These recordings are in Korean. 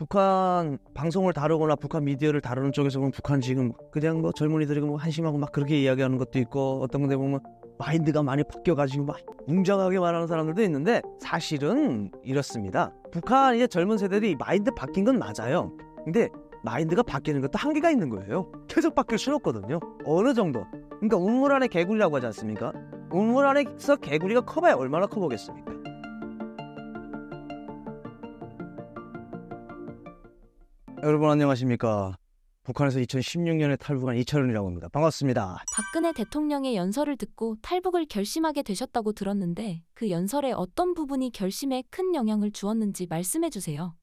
북한 방송을 다루거나 북한 미디어를 다루는 쪽에서 보면 북한 지금 그냥 뭐 젊은이들이 뭐 한심하고 막 그렇게 이야기하는 것도 있고 어떤 건데 보면 마인드가 많이 바뀌어가지고 막 웅장하게 말하는 사람들도 있는데 사실은 이렇습니다. 북한 이제 젊은 세대들이 마인드 바뀐 건 맞아요. 근데 마인드가 바뀌는 것도 한계가 있는 거예요. 계속 바뀔 수는 없거든요. 어느 정도. 그러니까 우물 안에 개구리라고 하지 않습니까? 우물 안에서 개구리가 커봐야 얼마나 커보겠습니까? 여러분 안녕하십니까. 북한에서 2016년에 탈북한 이철은이라고 합니다. 반갑습니다. 박근혜 대통령의 연설을 듣고 탈북을 결심하게 되셨다고 들었는데 그 연설의 어떤 부분이 결심에 큰 영향을 주었는지 말씀해 주세요.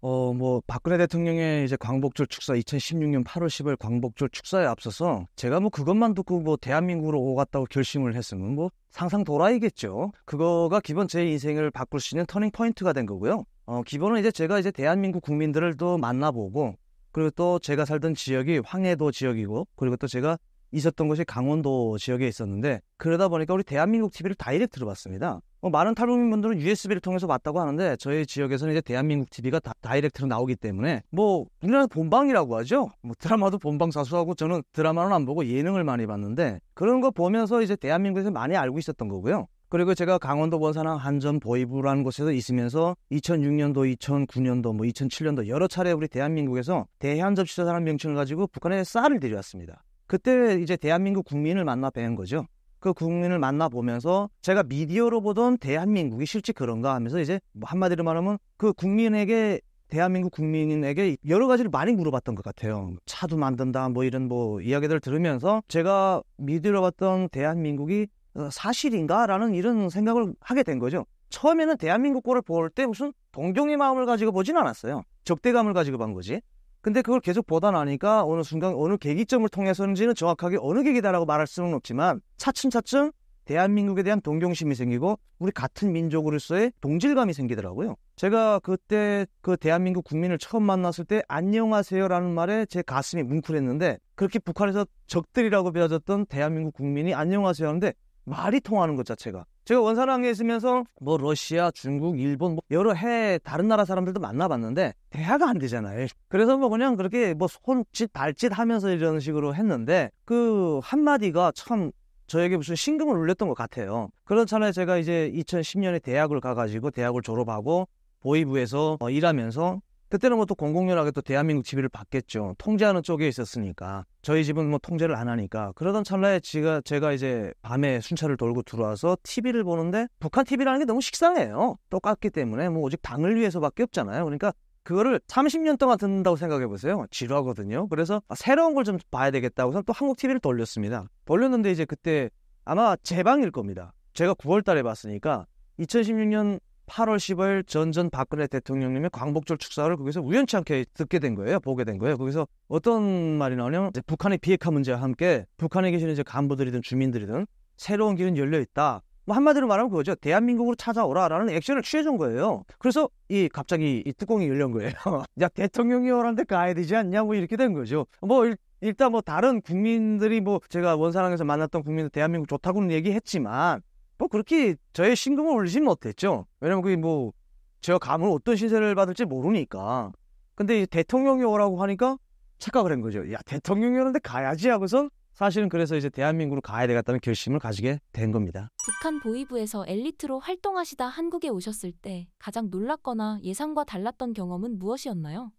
어, 뭐 박근혜 대통령의 이제 광복절 축사 2016년 8월 10일 광복절 축사에 앞서서 제가 뭐 그것만 듣고 뭐 대한민국으로 오갔다고 결심을 했으면 뭐 상상 도라이겠죠. 그거가 기본 제 인생을 바꿀 수 있는 터닝 포인트가 된 거고요. 어, 기본은 이제 제가 이제 대한민국 국민들을 또 만나보고 그리고 또 제가 살던 지역이 황해도 지역이고 그리고 또 제가 있었던 곳이 강원도 지역에 있었는데 그러다 보니까 우리 대한민국 TV를 다이렉트로 봤습니다. 어, 많은 탈북민분들은 USB를 통해서 봤다고 하는데 저희 지역에서는 이제 대한민국 TV가 다, 다이렉트로 나오기 때문에 뭐 우리나라 본방이라고 하죠. 뭐 드라마도 본방 사수하고 저는 드라마는 안 보고 예능을 많이 봤는데 그런 거 보면서 이제 대한민국에서 많이 알고 있었던 거고요. 그리고 제가 강원도 원산항 한전 보이부라는 곳에서 있으면서 2006년도, 2009년도, 뭐 2007년도 여러 차례 우리 대한민국에서 대한접시사라는 명칭을 가지고 북한에 쌀을 들여왔습니다. 그때 이제 대한민국 국민을 만나 뵌 거죠. 그 국민을 만나보면서 제가 미디어로 보던 대한민국이 실제 그런가 하면서 이제 뭐 한마디로 말하면 그 국민에게 대한민국 국민에게 여러 가지를 많이 물어봤던 것 같아요. 차도 만든다 뭐 이런 뭐 이야기들을 들으면서 제가 믿으러 봤던 대한민국이 어, 사실인가라는 이런 생각을 하게 된 거죠. 처음에는 대한민국 골을 볼 때 무슨 동경의 마음을 가지고 보진 않았어요. 적대감을 가지고 본 거지. 근데 그걸 계속 보다 나니까 어느 순간 어느 계기점을 통해서인지는 정확하게 어느 계기다라고 말할 수는 없지만 차츰차츰 대한민국에 대한 동경심이 생기고 우리 같은 민족으로서의 동질감이 생기더라고요. 제가 그때 그 대한민국 국민을 처음 만났을 때 안녕하세요라는 말에 제 가슴이 뭉클했는데 그렇게 북한에서 적들이라고 비춰졌던 대한민국 국민이 안녕하세요 하는데 말이 통하는 것 자체가 제가 원산항에 있으면서 뭐 러시아, 중국, 일본 뭐 여러 해 다른 나라 사람들도 만나봤는데 대화가 안 되잖아요. 그래서 뭐 그냥 그렇게 뭐 손짓 발짓 하면서 이런 식으로 했는데 그 한마디가 참 저에게 무슨 신금을 울렸던 것 같아요. 그렇잖아요. 제가 이제 2010년에 대학을 가가지고 대학을 졸업하고 보이부에서 어, 일하면서 그때는 뭐또 공공연하게 또 대한민국 지배를 받겠죠. 통제하는 쪽에 있었으니까. 저희 집은 뭐 통제를 안 하니까. 그러던 찰나에 제가, 제가 이제 밤에 순찰을 돌고 들어와서 TV를 보는데 북한 TV라는 게 너무 식상해요. 똑같기 때문에 뭐 오직 당을 위해서밖에 없잖아요. 그러니까 그거를 30년 동안 듣는다고 생각해 보세요. 지루하거든요. 그래서 아, 새로운 걸 좀 봐야 되겠다고 해서 또 한국 TV를 돌렸습니다. 돌렸는데 이제 그때 아마 제 방일 겁니다. 제가 9월 달에 봤으니까 2016년 8월 10일 전전 박근혜 대통령님의 광복절 축사를 거기서 우연치 않게 듣게 된 거예요. 보게 된 거예요. 거기서 어떤 말이 나오냐면 이제 북한의 비핵화 문제와 함께 북한에 계시는 이제 간부들이든 주민들이든 새로운 길은 열려 있다. 뭐 한마디로 말하면 그거죠. 대한민국으로 찾아오라라는 액션을 취해 준 거예요. 그래서 이 갑자기 이 뚜껑이 열린 거예요. 야 대통령이 오란데 가야 그 되지 않냐 뭐 이렇게 된 거죠. 뭐 일, 일단 뭐 다른 국민들이 뭐 제가 원사랑에서 만났던 국민들 대한민국 좋다고는 얘기했지만 뭐 그렇게 저의 신금을 올리진 못했죠. 왜냐면 그게 뭐 제가 감을 어떤 신세를 받을지 모르니까. 근데 대통령이 오라고 하니까 착각을 한 거죠. 야 대통령이 오는데 가야지 하고서 사실은 그래서 이제 대한민국으로 가야 되겠다는 결심을 가지게 된 겁니다. 북한 보위부에서 엘리트로 활동하시다 한국에 오셨을 때 가장 놀랐거나 예상과 달랐던 경험은 무엇이었나요?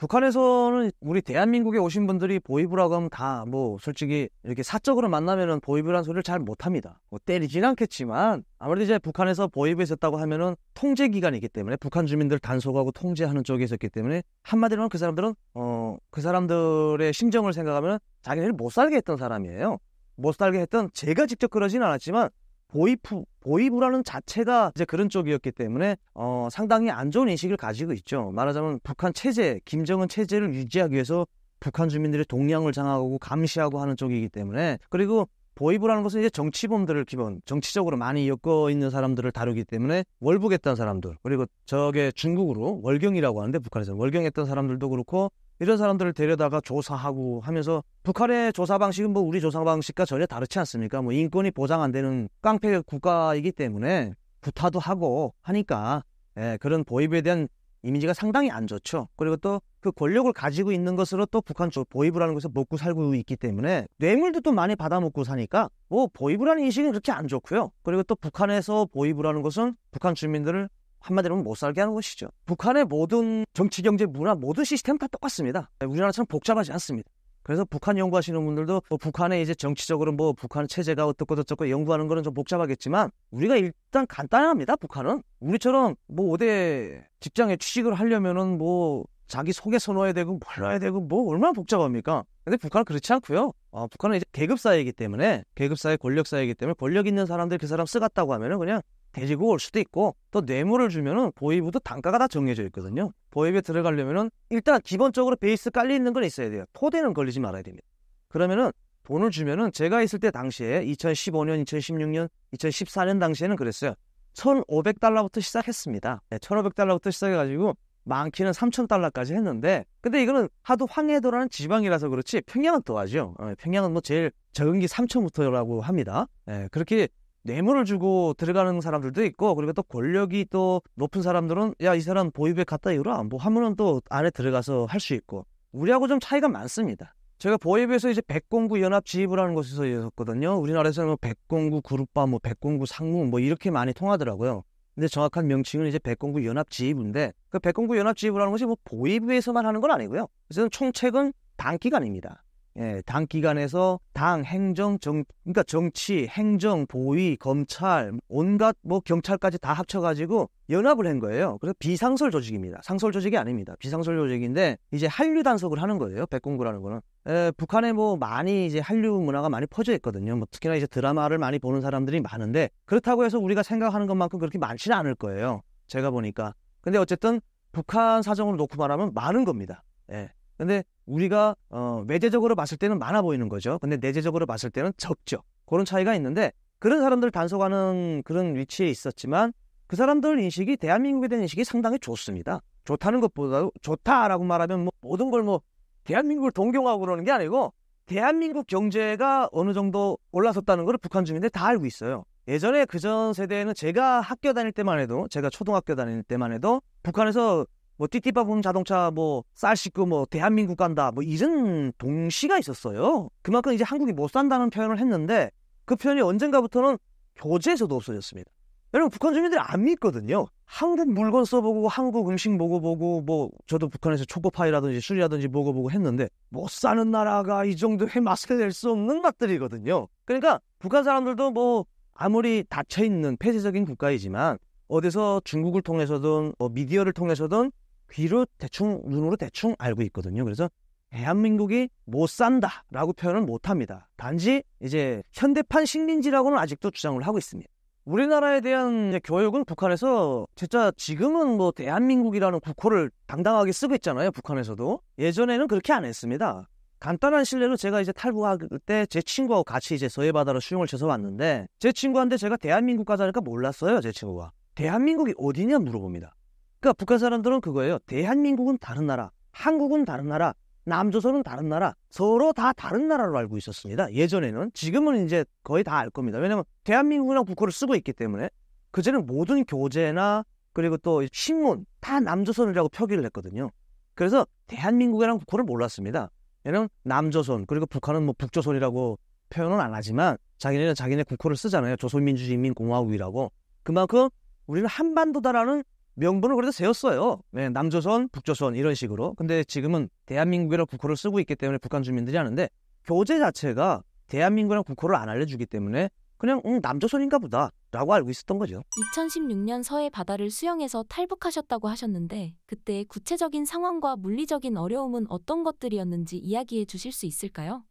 북한에서는 우리 대한민국에 오신 분들이 보이브라고 하면 다 뭐 솔직히 이렇게 사적으로 만나면은 보이브라는 소리를 잘 못합니다. 뭐 때리진 않겠지만 아무래도 이제 북한에서 보이브에 있었다고 하면은 통제 기간이기 때문에 북한 주민들 단속하고 통제하는 쪽에 있었기 때문에 한마디로 는그 사람들은 어 그 사람들의 심정을 생각하면 자기네를 못 살게 했던 사람이에요. 못 살게 했던 제가 직접 그러진 않았지만 보이프, 보이브라는 자체가 이제 그런 쪽이었기 때문에 어, 상당히 안 좋은 인식을 가지고 있죠. 말하자면 북한 체제, 김정은 체제를 유지하기 위해서 북한 주민들의 동향을 장악하고 감시하고 하는 쪽이기 때문에 그리고 보이브라는 것은 이제 정치범들을 기본 정치적으로 많이 엮어 있는 사람들을 다루기 때문에 월북했던 사람들 그리고 저게 중국으로 월경이라고 하는데 북한에서 월경했던 사람들도 그렇고 이런 사람들을 데려다가 조사하고 하면서 북한의 조사 방식은 뭐 우리 조사 방식과 전혀 다르지 않습니까? 뭐 인권이 보장 안 되는 깡패 국가이기 때문에 부타도 하고 하니까 예, 그런 보입에 대한 이미지가 상당히 안 좋죠. 그리고 또 그 권력을 가지고 있는 것으로 또 북한 쪽 보입을 하는 것을 먹고 살고 있기 때문에 뇌물도 또 많이 받아먹고 사니까 뭐 보입을 하는 인식은 그렇게 안 좋고요. 그리고 또 북한에서 보입을 하는 것은 북한 주민들을 한마디로 못 살게 하는 것이죠. 북한의 모든 정치, 경제, 문화 모든 시스템 다 똑같습니다. 우리나라처럼 복잡하지 않습니다. 그래서 북한 연구하시는 분들도 뭐 북한의 이제 정치적으로 뭐 북한 체제가 어떻고 저쩌고 연구하는 거는 좀 복잡하겠지만 우리가 일단 간단합니다. 북한은 우리처럼 뭐 어디 직장에 취직을 하려면은 뭐 자기 소개서 넣어야 되고 몰라야 되고 뭐 얼마나 복잡합니까? 근데 북한은 그렇지 않고요. 어, 북한은 이제 계급 사회이기 때문에 계급 사회 권력 사회이기 때문에 권력 있는 사람들 그 사람 쓰갔다고 하면은 그냥 대지고올 수도 있고 또 뇌물을 주면은 보이부도 단가가 다 정해져 있거든요. 보입에 들어가려면은 일단 기본적으로 베이스 깔려 있는 건 있어야 돼요. 토대는 걸리지 말아야 됩니다. 그러면은 돈을 주면은 제가 있을 때 당시에 2015년, 2016년, 2014년 당시에는 그랬어요. 1,500달러부터 시작했습니다. 네, 1,500달러부터 시작해가지고 많기는 3,000달러까지 했는데 근데 이거는 하도 황해도라는 지방이라서 그렇지 평양은 더하죠. 어, 평양은 뭐 제일 적은 게 3,000부터라고 합니다. 네, 그렇게 뇌물을 주고 들어가는 사람들도 있고 그리고 또 권력이 또 높은 사람들은 야 이 사람 보이백 갔다 이라 뭐 하면은 또 안에 들어가서 할 수 있고 우리하고 좀 차이가 많습니다. 제가 보이브에서 이제 백공구 연합 지휘부라는 곳에서 있었거든요. 우리나라에서는 뭐 백공구 그룹바, 뭐 백공구 상무 뭐 이렇게 많이 통하더라고요. 근데 정확한 명칭은 이제 백공구 연합 지휘부인데 그 백공구 연합 지휘부라는 것이 뭐 보이브에서만 하는 건 아니고요. 그래서 총책은 반기간입니다. 예, 당 기관에서 당 행정 정 그러니까 정치 행정 보위 검찰 온갖 뭐 경찰까지 다 합쳐가지고 연합을 한 거예요. 그래서 비상설 조직입니다. 상설 조직이 아닙니다. 비상설 조직인데 이제 한류 단속을 하는 거예요. 백공구라는 거는 에, 예, 북한에 뭐 많이 이제 한류 문화가 많이 퍼져 있거든요. 뭐 특히나 이제 드라마를 많이 보는 사람들이 많은데 그렇다고 해서 우리가 생각하는 것만큼 그렇게 많지는 않을 거예요. 제가 보니까 근데 어쨌든 북한 사정으로 놓고 말하면 많은 겁니다. 예. 근데 우리가 어, 외재적으로 봤을 때는 많아 보이는 거죠. 근데 내재적으로 봤을 때는 적죠. 그런 차이가 있는데 그런 사람들 단속하는 그런 위치에 있었지만 그 사람들 인식이 대한민국에 대한 인식이 상당히 좋습니다. 좋다는 것보다도 좋다라고 말하면 뭐 모든 걸 뭐 대한민국을 동경하고 그러는 게 아니고 대한민국 경제가 어느 정도 올라섰다는 걸 북한 주민들 다 알고 있어요. 예전에 그전 세대에는 제가 학교 다닐 때만 해도 제가 초등학교 다닐 때만 해도 북한에서 뭐 띠띠빠붐 자동차 뭐쌀 씻고 뭐 대한민국 간다 뭐 이런 동시가 있었어요. 그만큼 이제 한국이 못 산다는 표현을 했는데 그 표현이 언젠가부터는 교재에서도 없어졌습니다. 여러분 북한 주민들이 안 믿거든요. 한국 물건 써보고 한국 음식 먹어보고 뭐 저도 북한에서 초코파이라든지 술이라든지 먹어보고 했는데 못 사는 나라가 이 정도의 맛을 낼 수 없는 것들이거든요. 그러니까 북한 사람들도 뭐 아무리 닫혀 있는 폐쇄적인 국가이지만 어디서 중국을 통해서든 뭐 미디어를 통해서든 귀로 대충 눈으로 대충 알고 있거든요. 그래서 대한민국이 못 산다라고 표현을 못 합니다. 단지 이제 현대판 식민지라고는 아직도 주장을 하고 있습니다. 우리나라에 대한 교육은 북한에서 진짜 지금은 뭐 대한민국이라는 국호를 당당하게 쓰고 있잖아요. 북한에서도 예전에는 그렇게 안 했습니다. 간단한 실례로 제가 이제 탈북할 때 제 친구하고 같이 이제 서해바다로 수영을 쳐서 왔는데 제 친구한테 제가 대한민국 가자니까 몰랐어요. 제 친구가 대한민국이 어디냐 물어봅니다. 그러니까 북한 사람들은 그거예요. 대한민국은 다른 나라, 한국은 다른 나라, 남조선은 다른 나라, 서로 다 다른 나라로 알고 있었습니다. 예전에는 지금은 이제 거의 다 알 겁니다. 왜냐하면 대한민국이랑 국호를 쓰고 있기 때문에 그제는 모든 교재나 그리고 또 신문 다 남조선이라고 표기를 했거든요. 그래서 대한민국이랑 국호를 몰랐습니다. 왜냐면 남조선 그리고 북한은 뭐 북조선이라고 표현은 안 하지만 자기네는 자기네 국호를 쓰잖아요. 조선민주주의인민공화국이라고. 그만큼 우리는 한반도다라는 명분을 그래도 세웠어요. 네, 남조선, 북조선 이런 식으로. 근데 지금은 대한민국이라 국호를 쓰고 있기 때문에 북한 주민들이 하는데 교재 자체가 대한민국이라 국호를 안 알려주기 때문에 그냥 응, 음, 남조선인가 보다 라고 알고 있었던 거죠. 2016년 서해 바다를 수영해서 탈북하셨다고 하셨는데 그때 구체적인 상황과 물리적인 어려움은 어떤 것들이었는지 이야기해 주실 수 있을까요?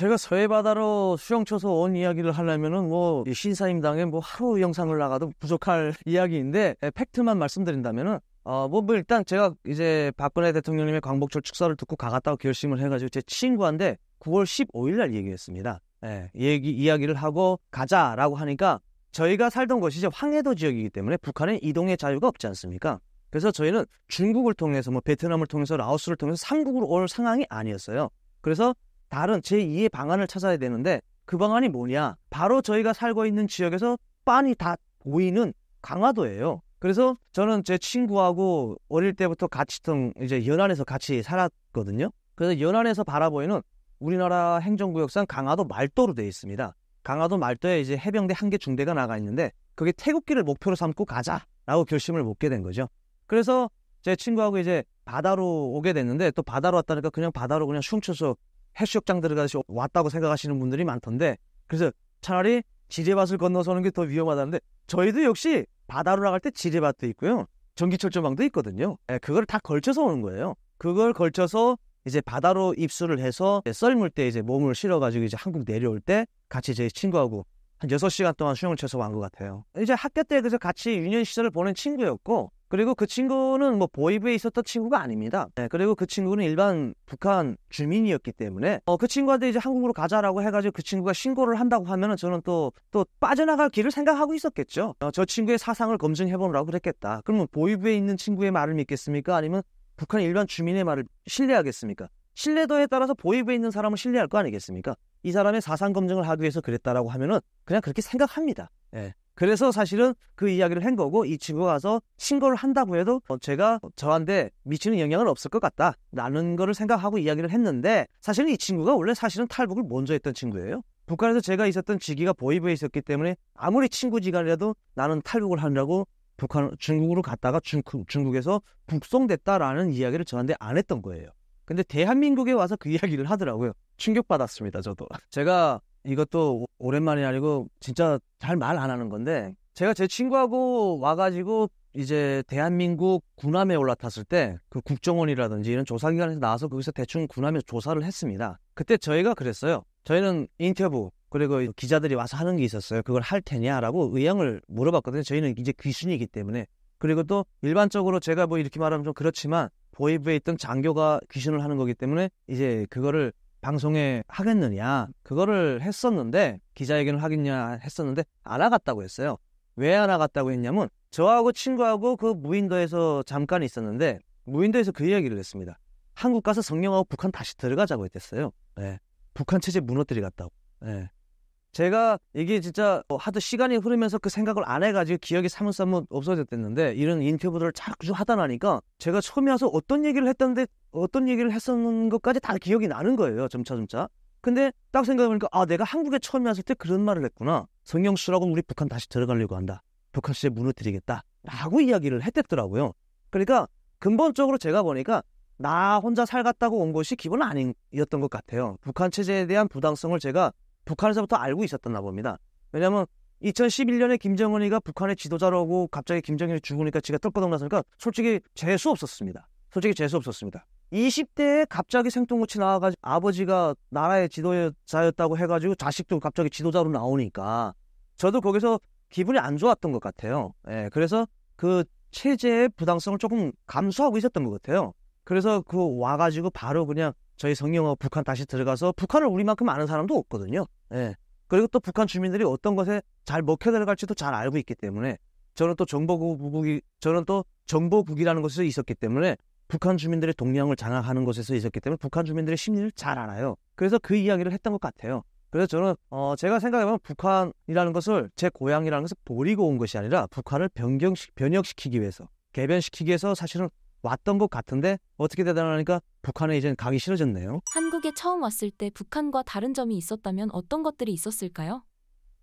제가 서해바다로 수영 쳐서 온 이야기를 하려면은 뭐 신사임당에 뭐 하루 영상을 나가도 부족할 이야기인데 예, 팩트만 말씀드린다면은 어뭐 뭐 일단 제가 이제 박근혜 대통령님의 광복절 축사를 듣고 가겠다고 결심을 해가지고 제 친구한테 9월 15일 날 얘기했습니다. 예, 얘기 이야기를 하고 가자라고 하니까 저희가 살던 곳이 이제 황해도 지역이기 때문에 북한은 이동의 자유가 없지 않습니까? 그래서 저희는 중국을 통해서 뭐 베트남을 통해서 라오스를 통해서 삼국으로 올 상황이 아니었어요. 그래서 다른 제2의 방안을 찾아야 되는데 그 방안이 뭐냐? 바로 저희가 살고 있는 지역에서 빤히 다 보이는 강화도예요. 그래서 저는 제 친구하고 어릴 때부터 같이 던 이제 연안에서 같이 살았거든요. 그래서 연안에서 바라보이는 우리나라 행정구역상 강화도 말도로 되어 있습니다. 강화도 말도에 이제 해병대 한 개 중대가 나가 있는데 그게 태극기를 목표로 삼고 가자라고 결심을 먹게 된 거죠. 그래서 제 친구하고 이제 바다로 오게 됐는데 또 바다로 왔다니까 그냥 바다로 그냥 춤춰서 해수욕장 들어가듯이 왔다고 생각하시는 분들이 많던데 그래서 차라리 지뢰밭을 건너서는 게 더 위험하다는데 저희도 역시 바다로 나갈 때 지뢰밭도 있고요 전기철조망도 있거든요 예, 그걸 다 걸쳐서 오는 거예요 그걸 걸쳐서 이제 바다로 입수를 해서 썰물 때 이제 몸을 실어가지고 이제 한국 내려올 때 같이 제 친구하고 한6 시간 동안 수영을 쳐서 온 것 같아요. 이제 학교 때 그래서 같이 유년 시절을 보낸 친구였고 그리고 그 친구는 뭐 보이브에 있었던 친구가 아닙니다. 네, 그리고 그 친구는 일반 북한 주민이었기 때문에 어, 그 친구한테 이제 한국으로 가자라고 해가지고 그 친구가 신고를 한다고 하면은 저는 또 또 빠져나갈 길을 생각하고 있었겠죠. 어, 저 친구의 사상을 검증해보느라고 그랬겠다. 그러면 보이브에 있는 친구의 말을 믿겠습니까? 아니면 북한 일반 주민의 말을 신뢰하겠습니까? 신뢰도에 따라서 보이브에 있는 사람을 신뢰할 거 아니겠습니까? 이 사람의 사상 검증을 하기 위해서 그랬다라고 하면은 그냥 그렇게 생각합니다. 예. 그래서 사실은 그 이야기를 한 거고 이 친구가 와서 신고를 한다고 해도 어, 제가 저한테 미치는 영향은 없을 것 같다 라는 거를 생각하고 이야기를 했는데 사실은 이 친구가 원래 사실은 탈북을 먼저 했던 친구예요. 북한에서 제가 있었던 직위가 보이브에 있었기 때문에 아무리 친구지간이라도 나는 탈북을 하느라고 북한 중국으로 갔다가 중 중국에서 북송됐다라는 이야기를 저한테 안 했던 거예요. 근데 대한민국에 와서 그 이야기를 하더라고요. 충격받았습니다, 저도. 제가 이것도 오랜만이 아니고 진짜 잘 말 안 하는 건데 제가 제 친구하고 와가지고 이제 대한민국 군함에 올라탔을 때 그 국정원이라든지 이런 조사기관에서 나와서 거기서 대충 군함에 조사를 했습니다. 그때 저희가 그랬어요. 저희는 인터뷰 그리고 기자들이 와서 하는 게 있었어요. 그걸 할 테냐라고 의향을 물어봤거든요. 저희는 이제 귀순이기 때문에 그리고 또 일반적으로 제가 뭐 이렇게 말하면 좀 그렇지만 보이브에 있던 장교가 귀순을 하는 거기 때문에 이제 그거를 방송에 하겠느냐 그거를 했었는데 기자회견을 하겠냐 했었는데 알아갔다고 했어요. 왜알아갔다고 했냐면 저하고 친구하고 그 무인도에서 잠깐 있었는데 무인도에서 그 이야기를 했습니다. 한국 가서 성령하고 북한 다시 들어가자고 했댔어요. 예. 북한 체제 무너뜨리겠다고. 예. 제가 이게 진짜 어, 하도 시간이 흐르면서 그 생각을 안 해가지고 기억이 사뭇사뭇 없어졌댔는데 이런 인터뷰들을 자꾸 하다 나니까 제가 처음에 와서 어떤 얘기를 했던데 어떤 얘기를 했었는 것까지 다 기억이 나는 거예요 점차점차 근데 딱 생각해보니까 아 내가 한국에 처음에 왔을 때 그런 말을 했구나 성경수라고 우리 북한 다시 들어가려고 한다 북한 시대 무너뜨리겠다 라고 이야기를 했댔더라고요 그러니까 근본적으로 제가 보니까 나 혼자 살갔다고 온 것이 기본 아니었던 것 같아요 북한 체제에 대한 부당성을 제가 북한에서부터 알고 있었나 봅니다. 왜냐하면 2011년에 김정은이가 북한의 지도자라고 갑자기 김정일이 죽으니까 지가 뜰거덩 나으니까 솔직히 재수 없었습니다. 솔직히 재수 없었습니다. 20대에 갑자기 생뚱맞이 나와가지고 아버지가 나라의 지도자였다고 해가지고 자식도 갑자기 지도자로 나오니까 저도 거기서 기분이 안 좋았던 것 같아요. 예, 그래서 그 체제의 부당성을 조금 감수하고 있었던 것 같아요. 그래서 그 와가지고 바로 그냥 저희 성령하고 북한 다시 들어가서 북한을 우리만큼 아는 사람도 없거든요. 예. 그리고 또 북한 주민들이 어떤 것에 잘 먹혀 들어갈지도 잘 알고 있기 때문에 저는 또 정보국이 저는 또 정보국이라는 것에서 있었기 때문에 북한 주민들의 동향을 장악하는 것에서 있었기 때문에 북한 주민들의 심리를 잘 알아요. 그래서 그 이야기를 했던 것 같아요. 그래서 저는 어 제가 생각해보면 북한이라는 것을 제 고향이라는 것을 버리고 온 것이 아니라 북한을 변경 변혁시키기 위해서 개변시키기 위해서 사실은 왔던 것 같은데 어떻게 대단하니까 북한에 이젠 가기 싫어졌네요. 한국에 처음 왔을 때 북한과 다른 점이 있었다면 어떤 것들이 있었을까요?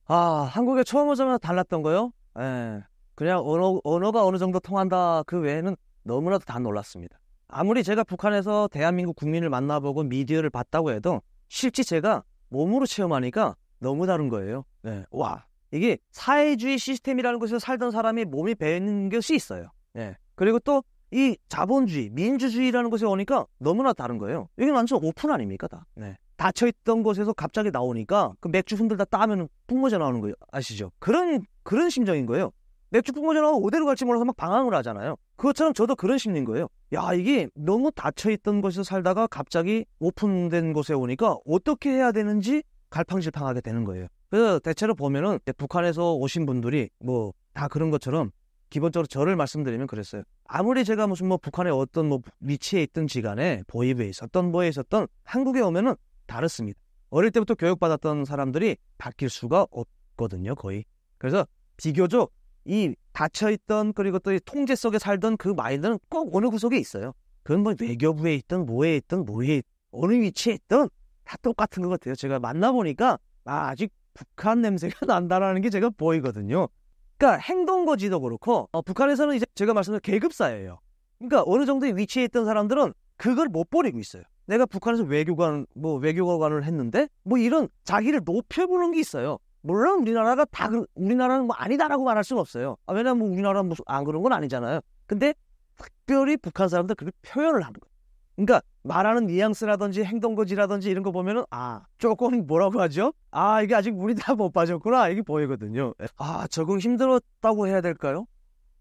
아, 한국에 처음 오자마자 달랐던 거요? 예. 그냥 언어, 언어가 어느 정도 통한다 그 외에는 너무나도 다 놀랐습니다. 아무리 제가 북한에서 대한민국 국민을 만나보고 미디어를 봤다고 해도 실제 제가 몸으로 체험하니까 너무 다른 거예요. 네. 와, 이게 사회주의 시스템이라는 곳에서 살던 사람이 몸이 배는 것이 있어요. 네. 그리고 또이 자본주의, 민주주의라는 곳에 오니까 너무나 다른 거예요. 이게 완전 오픈 아닙니까 다. 네. 닫혀있던 곳에서 갑자기 나오니까 그 맥주 흔들다 따면 풍어자 나오는 거예요. 아시죠? 그런 그런 심정인 거예요. 맥주 풍어자 나오고 어디로 갈지 몰라서 막 방황을 하잖아요. 그것처럼 저도 그런 심리인 거예요. 야 이게 너무 닫혀있던 곳에서 살다가 갑자기 오픈된 곳에 오니까 어떻게 해야 되는지 갈팡질팡하게 되는 거예요. 그래서 대체로 보면은 북한에서 오신 분들이 뭐 다 그런 것처럼 기본적으로 저를 말씀드리면 그랬어요. 아무리 제가 무슨 뭐 북한의 어떤 뭐 위치에 있든지 간에 보이브에 있었던 뭐에 있었던 한국에 오면은 다릅습니다. 어릴 때부터 교육받았던 사람들이 바뀔 수가 없거든요, 거의. 그래서 비교적 이 닫혀있던 그리고 또이 통제 속에 살던 그 마인드는 꼭 어느 구석에 있어요. 그건 뭐 외교부에 있던 뭐에 있던 뭐에 어느 위치에 있던 다 똑같은 것 같아요. 제가 만나보니까 아, 아직 북한 냄새가 난다라는 게 제가 보이거든요. 그러니까 행동거지도 그렇고 어, 북한에서는 이제 제가 말씀드린 계급사예요. 그러니까 어느 정도의 위치에 있던 사람들은 그걸 못 버리고 있어요. 내가 북한에서 외교관 뭐 외교관을 했는데 뭐 이런 자기를 높여보는 게 있어요. 물론 우리나라가 다 우리나라는 뭐 아니다라고 말할 수는 없어요. 아, 왜냐면 뭐 우리나라 무슨 안 그런 건 아니잖아요. 근데 특별히 북한 사람들 그렇게 표현을 하는 거예요. 그러니까 말하는 뉘앙스라든지 행동거지라든지 이런 거 보면은 아 조금 뭐라고 하죠? 아 이게 아직 물이 다 못 빠졌구나 이게 보이거든요. 아 적응 힘들었다고 해야 될까요?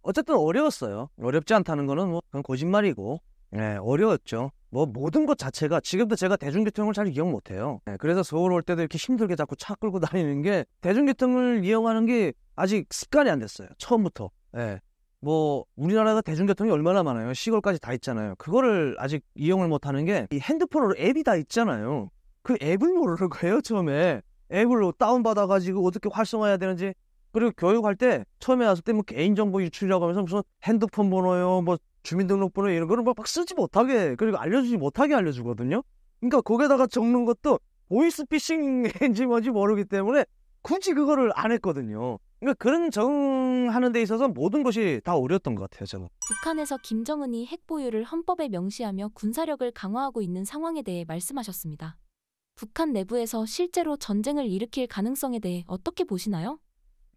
어쨌든 어려웠어요. 어렵지 않다는 거는 뭐 그냥 거짓말이고 네, 어려웠죠. 뭐 모든 것 자체가 지금도 제가 대중교통을 잘 이용 못해요. 네, 그래서 서울 올 때도 이렇게 힘들게 자꾸 차 끌고 다니는 게 대중교통을 이용하는 게 아직 습관이 안 됐어요. 처음부터. 네, 뭐 우리나라가 대중교통이 얼마나 많아요. 시골까지 다 있잖아요. 그거를 아직 이용을 못하는 게 이 핸드폰으로 앱이 다 있잖아요. 그 앱을 모르는 거예요 처음에. 앱을 뭐 다운받아가지고 어떻게 활성화해야 되는지 그리고 교육할 때 처음에 왔을 때뭐 개인정보 유출이라고 하면서 무슨 핸드폰 번호요 뭐 주민등록번호 이런 거를 막 쓰지 못하게 그리고 알려주지 못하게 알려주거든요 그러니까 거기다가 에 적는 것도 보이스피싱인지 뭔지 모르기 때문에 굳이 그거를 안 했거든요 그러니까 그런 적응하는 데 있어서 모든 것이 다 어려웠던 것 같아요, 저는. 북한에서 김정은이 핵 보유를 헌법에 명시하며 군사력을 강화하고 있는 상황에 대해 말씀하셨습니다. 북한 내부에서 실제로 전쟁을 일으킬 가능성에 대해 어떻게 보시나요?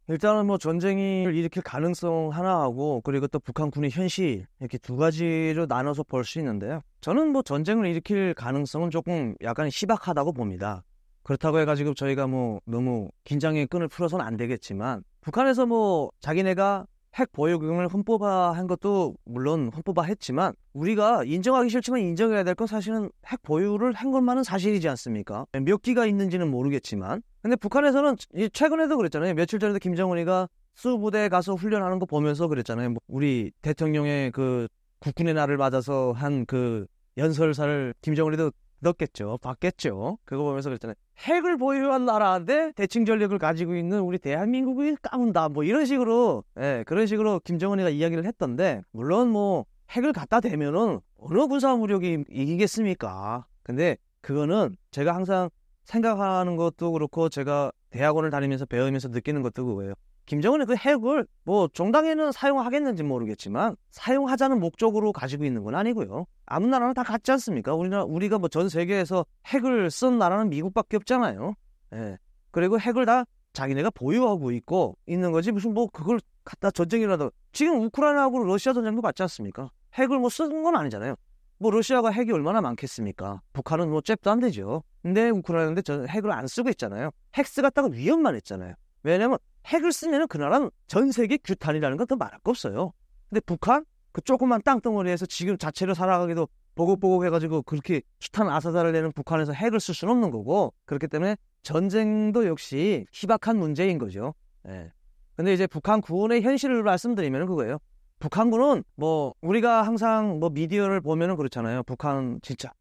일단은 뭐 전쟁을 일으킬 가능성 하나하고 그리고 또 북한군의 현실 이렇게 두 가지로 나눠서 볼 수 있는데요. 저는 뭐 전쟁을 일으킬 가능성은 조금 약간 희박하다고 봅니다. 그렇다고 해가지고 저희가 뭐 너무 긴장의 끈을 풀어서는 안 되겠지만 북한에서 뭐 자기네가 핵 보유금을 헌법화한 것도 물론 헌법화했지만 우리가 인정하기 싫지만 인정해야 될 건 사실은 핵 보유를 한 것만은 사실이지 않습니까? 몇 기가 있는지는 모르겠지만 근데 북한에서는 최근에도 그랬잖아요. 며칠 전에도 김정은이가 수부대 가서 훈련하는 거 보면서 그랬잖아요. 뭐 우리 대통령의 그 국군의 날을 맞아서 한 그 연설사를 김정은이도 넣었겠죠. 봤겠죠. 그거 보면서 그랬잖아요. 핵을 보유한 나라인데 대칭 전력을 가지고 있는 우리 대한민국이 까문다. 뭐 이런 식으로, 예, 그런 식으로 김정은이가 이야기를 했던데, 물론 뭐 핵을 갖다 대면은 어느 군사 무력이 이기겠습니까? 근데 그거는 제가 항상 생각하는 것도 그렇고 제가 대학원을 다니면서 배우면서 느끼는 것도 그거예요. 김정은의 그 핵을 뭐 정당에는 사용하겠는지 모르겠지만 사용하자는 목적으로 가지고 있는 건 아니고요. 아무 나라나 다 같지 않습니까? 우리나 라 우리가 뭐 전 세계에서 핵을 쓴 나라는 미국밖에 없잖아요. 예. 그리고 핵을 다 자기네가 보유하고 있고 있는 거지 무슨 뭐 그걸 갖다 전쟁이라도 지금 우크라이나하고 러시아 전쟁도 같지 않습니까? 핵을 뭐 쓴 건 아니잖아요. 뭐 러시아가 핵이 얼마나 많겠습니까? 북한은 뭐 잽도 안 되죠. 근데 우크라이나인데 저 핵을 안 쓰고 있잖아요. 핵 쓰겠다고 위협만 했잖아요. 왜냐면 핵을 쓰면 그 나라는 전 세계 규탄이라는 건더 그 말할 거 없어요. 근데 북한 그 조그만 땅덩어리에서 지금 자체로 살아가기도 보고보고 해가지고 그렇게 숱탄 아사자를 내는 북한에서 핵을 쓸 수는 없는 거고 그렇기 때문에 전쟁도 역시 희박한 문제인 거죠. 예. 근데 이제 북한 구원의 현실을 말씀드리면 그거예요. 북한군은 뭐 우리가 항상 뭐 미디어를 보면은 그렇잖아요. 북한 진짜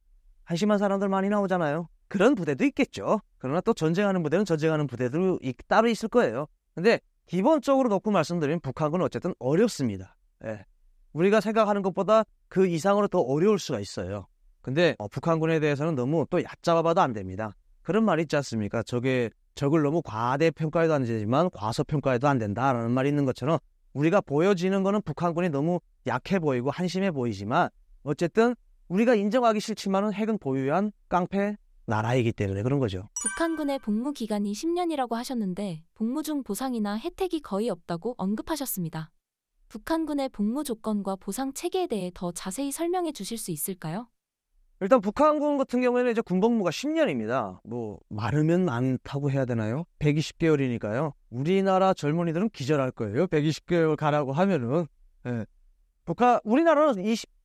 한심한 사람들 많이 나오잖아요. 그런 부대도 있겠죠. 그러나 또 전쟁하는 부대는 전쟁하는 부대들 따로 있을 거예요. 근데 기본적으로 놓고 말씀드리면 북한군은 어쨌든 어렵습니다. 예. 우리가 생각하는 것보다 그 이상으로 더 어려울 수가 있어요. 근데 어, 북한군에 대해서는 너무 또 얕잡아봐도 안 됩니다. 그런 말 있지 않습니까? 저게 적을 너무 과대평가해도 안 되지만 과소평가해도 안 된다라는 말이 있는 것처럼 우리가 보여지는 거는 북한군이 너무 약해 보이고 한심해 보이지만 어쨌든 우리가 인정하기 싫지만은 핵은 보유한 깡패 나라이기 때문에 그런 거죠. 북한군의 복무 기간이 10년이라고 하셨는데 복무 중 보상이나 혜택이 거의 없다고 언급하셨습니다. 북한군의 복무 조건과 보상 체계에 대해 더 자세히 설명해 주실 수 있을까요? 일단 북한군 같은 경우에는 이제 군복무가 10년입니다. 뭐 많으면 많다고 해야 되나요? 120개월이니까요. 우리나라 젊은이들은 기절할 거예요. 120개월 가라고 하면은 예. 북한 우리나라는 20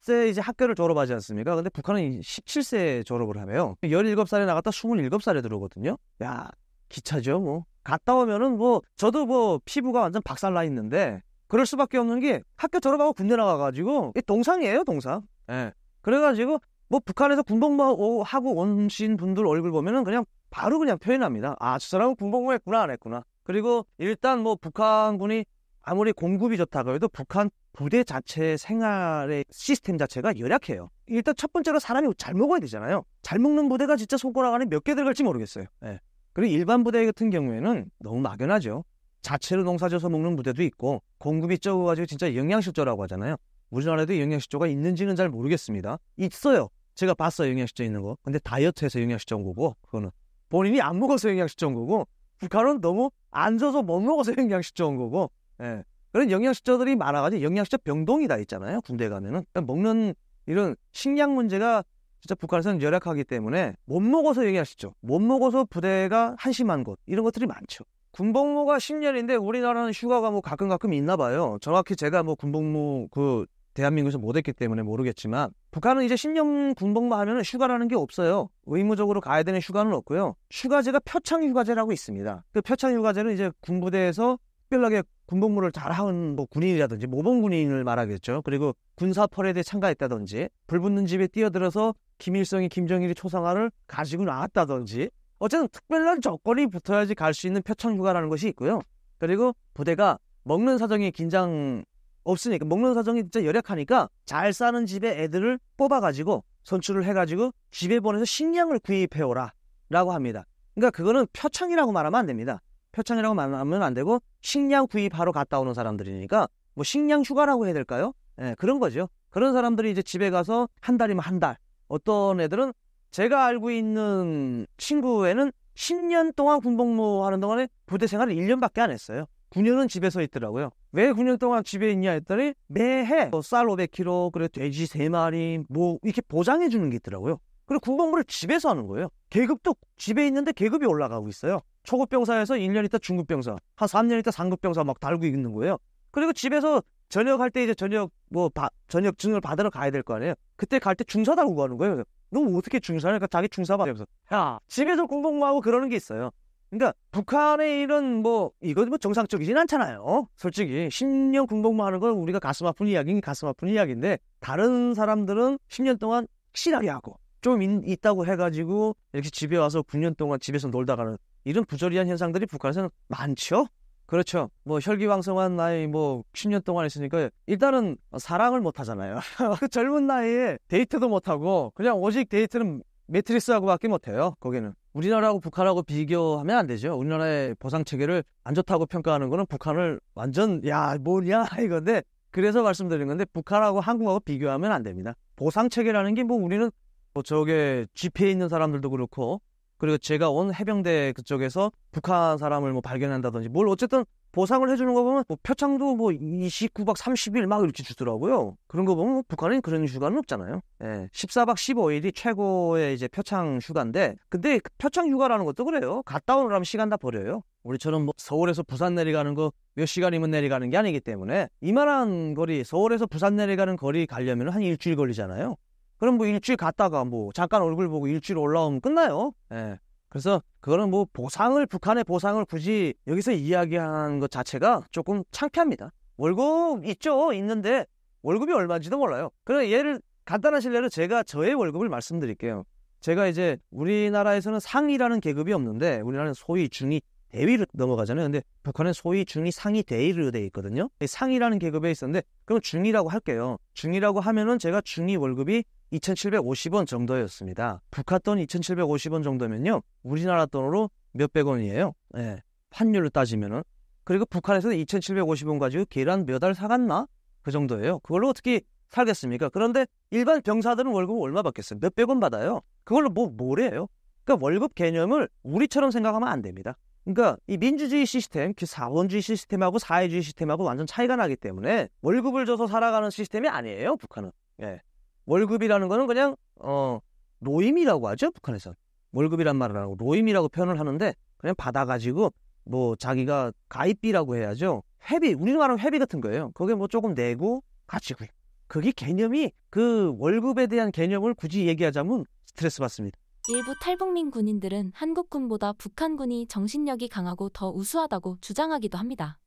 세 이제 학교를 졸업하지 않습니까? 근데 북한은 1 7세 졸업을 하며요. 17살에 나갔다 27살에 들어오거든요. 야, 기차죠, 뭐. 갔다 오면은 뭐, 저도 뭐, 피부가 완전 박살나 있는데, 그럴 수밖에 없는 게 학교 졸업하고 군대 나가가지고, 이 동상이에요, 동상. 예. 그래가지고, 뭐, 북한에서 군복무 하고 온신 분들 얼굴 보면은 그냥 바로 그냥 표현합니다. 아, 저 사람은 군복무 했구나, 안 했구나. 그리고 일단 뭐, 북한군이 아무리 공급이 좋다고 해도 북한 부대 자체 생활의 시스템 자체가 열악해요 일단 첫 번째로 사람이 잘 먹어야 되잖아요. 잘 먹는 부대가 진짜 손가락 안에 몇 개 들어갈지 모르겠어요. 예. 그리고 일반 부대 같은 경우에는 너무 막연하죠. 자체로 농사져서 먹는 부대도 있고 공급이 적어가지고 진짜 영양실조라고 하잖아요. 우리나라에도 영양실조가 있는지는 잘 모르겠습니다. 있어요. 제가 봤어요 영양실조 있는 거. 근데 다이어트해서 영양실조인 거고 그거는 본인이 안 먹어서 영양실조인 거고 북한은 너무 앉아서 못 먹어서 영양실조인 거고 예. 그런 영양실조들이 많아가지고 영양실조 병동이 다 있잖아요. 군대 가면은 그러니까 먹는 이런 식량 문제가 진짜 북한에서는 열악하기 때문에 못 먹어서 얘기하시죠. 못 먹어서 부대가 한심한 곳 이런 것들이 많죠. 군복무가 10년인데 우리나라는 휴가가 뭐 가끔 가끔 있나 봐요. 정확히 제가 뭐 군복무 그 대한민국에서 못했기 때문에 모르겠지만 북한은 이제 10년 군복무 하면 휴가라는 게 없어요. 의무적으로 가야 되는 휴가는 없고요. 휴가제가 표창 휴가제라고 있습니다. 그 표창 휴가제는 이제 군부대에서 특별하게 군복무를 잘한 뭐 군인이라든지 모범 군인을 말하겠죠. 그리고 군사 퍼레이드에 참가했다든지 불붙는 집에 뛰어들어서 김일성이 김정일이 초상화를 가지고 나왔다든지 어쨌든 특별한 조건이 붙어야지 갈 수 있는 표창 휴가라는 것이 있고요. 그리고 부대가 먹는 사정이 긴장 없으니까 먹는 사정이 진짜 열악하니까 잘 사는 집에 애들을 뽑아가지고 선출을 해가지고 집에 보내서 식량을 구입해오라 라고 합니다. 그러니까 그거는 표창이라고 말하면 안 됩니다. 표창이라고 말하면 안 되고 식량 구입하러 갔다 오는 사람들이니까 뭐 식량 휴가라고 해야 될까요? 예, 그런 거죠. 그런 사람들이 이제 집에 가서 한 달이면 한 달. 어떤 애들은 제가 알고 있는 친구에는 10년 동안 군복무 하는 동안에 부대 생활을 1년밖에 안 했어요. 9년은 집에서 있더라고요. 왜 9년 동안 집에 있냐 했더니 매해 뭐 쌀 500kg, 그래 돼지 3마리, 뭐 이렇게 보장해 주는 게 있더라고요. 그리고 군복무를 집에서 하는 거예요. 계급도 집에 있는데 계급이 올라가고 있어요. 초급병사에서 1년 있다 중급병사, 한 3년 있다 상급병사 막 달고 있는 거예요. 그리고 집에서 저녁 할 때 이제 저녁 뭐 바, 전역 증을 받으러 가야 될 거 아니에요. 그때 갈 때 중사 달고 가는 거예요. 그래너 어떻게 중사냐? 니까 자기 중사 받으면서 야 집에서 공동무하고 그러는 게 있어요. 그러니까 북한의 이런 뭐 이거 뭐 정상적이진 않잖아요. 솔직히 10년 군복무 하는 건 우리가 가슴 아픈 이야기인 가슴 아픈 이야기인데 다른 사람들은 10년 동안 실하게 하고 좀 있, 다고 해가지고 이렇게 집에 와서 9년 동안 집에서 놀다 가는 이런 부조리한 현상들이 북한에서는 많죠. 그렇죠. 뭐 혈기왕성한 나이 뭐 10년 동안 있으니까 일단은 사랑을 못 하잖아요. 그 젊은 나이에 데이트도 못 하고 그냥 오직 데이트는 매트리스하고밖에 못 해요. 거기는. 우리나라하고 북한하고 비교하면 안 되죠. 우리나라의 보상 체계를 안 좋다고 평가하는 거는 북한을 완전 야 뭐냐 이건데 그래서 말씀드린 건데 북한하고 한국하고 비교하면 안 됩니다. 보상 체계라는 게 뭐 우리는 뭐 저게 집회에 있는 사람들도 그렇고 그리고 제가 온 해병대 그쪽에서 북한 사람을 뭐 발견한다든지 뭘 어쨌든 보상을 해주는 거 보면 뭐 표창도 뭐 29박 30일 막 이렇게 주더라고요. 그런 거 보면 뭐 북한은 그런 휴가는 없잖아요. 예, 14박 15일이 최고의 이제 표창 휴가인데 근데 그 표창 휴가라는 것도 그래요. 갔다 오느라면 시간 다 버려요. 우리처럼 뭐 서울에서 부산 내려가는 거 몇 시간이면 내려가는 게 아니기 때문에 이만한 거리 서울에서 부산 내려가는 거리 가려면 한 일주일 걸리잖아요. 그럼 뭐 일주일 갔다가 뭐 잠깐 얼굴 보고 일주일 올라오면 끝나요. 예. 그래서 그거는 뭐 보상을 북한의 보상을 굳이 여기서 이야기하는 것 자체가 조금 창피합니다. 월급 있죠 있는데 월급이 얼마인지도 몰라요. 그래서 예를 간단한 실례로 제가 저의 월급을 말씀드릴게요. 제가 이제 우리나라에서는 상이라는 계급이 없는데 우리나라는 소위 중위 대위로 넘어가잖아요. 근데 북한은 소위 중위 상위 대위로 돼 있거든요. 상위라는 계급에 있었는데 그럼 중위라고 할게요. 중위라고 하면은 제가 중위 월급이 2,750원 정도였습니다. 북한 돈 2,750원 정도면요. 우리나라 돈으로 몇백 원이에요. 예. 환율로 따지면은 그리고 북한에서는 2,750원 가지고 계란 몇 알 사갔나? 그 정도예요. 그걸로 어떻게 살겠습니까? 그런데 일반 병사들은 월급을 얼마 받겠어요? 몇백 원 받아요. 그걸로 뭐 뭐래요? 그러니까 월급 개념을 우리처럼 생각하면 안 됩니다. 그러니까 이 민주주의 시스템, 그 자본주의 시스템하고 사회주의 시스템하고 완전 차이가 나기 때문에 월급을 줘서 살아가는 시스템이 아니에요, 북한은. 예. 월급이라는 거는 그냥 어 노임이라고 하죠, 북한에서. 월급이란 말을 하고 노임이라고 표현을 하는데 그냥 받아 가지고 뭐 자기가 가입비라고 해야죠. 회비, 우리나라 는 회비 같은 거예요. 그게 뭐 조금 내고 같이 구. 그게 개념이 그 월급에 대한 개념을 굳이 얘기하자면 스트레스 받습니다. 일부 탈북민 군인들은 한국군보다 북한군이 정신력이 강하고 더 우수하다고 주장하기도 합니다.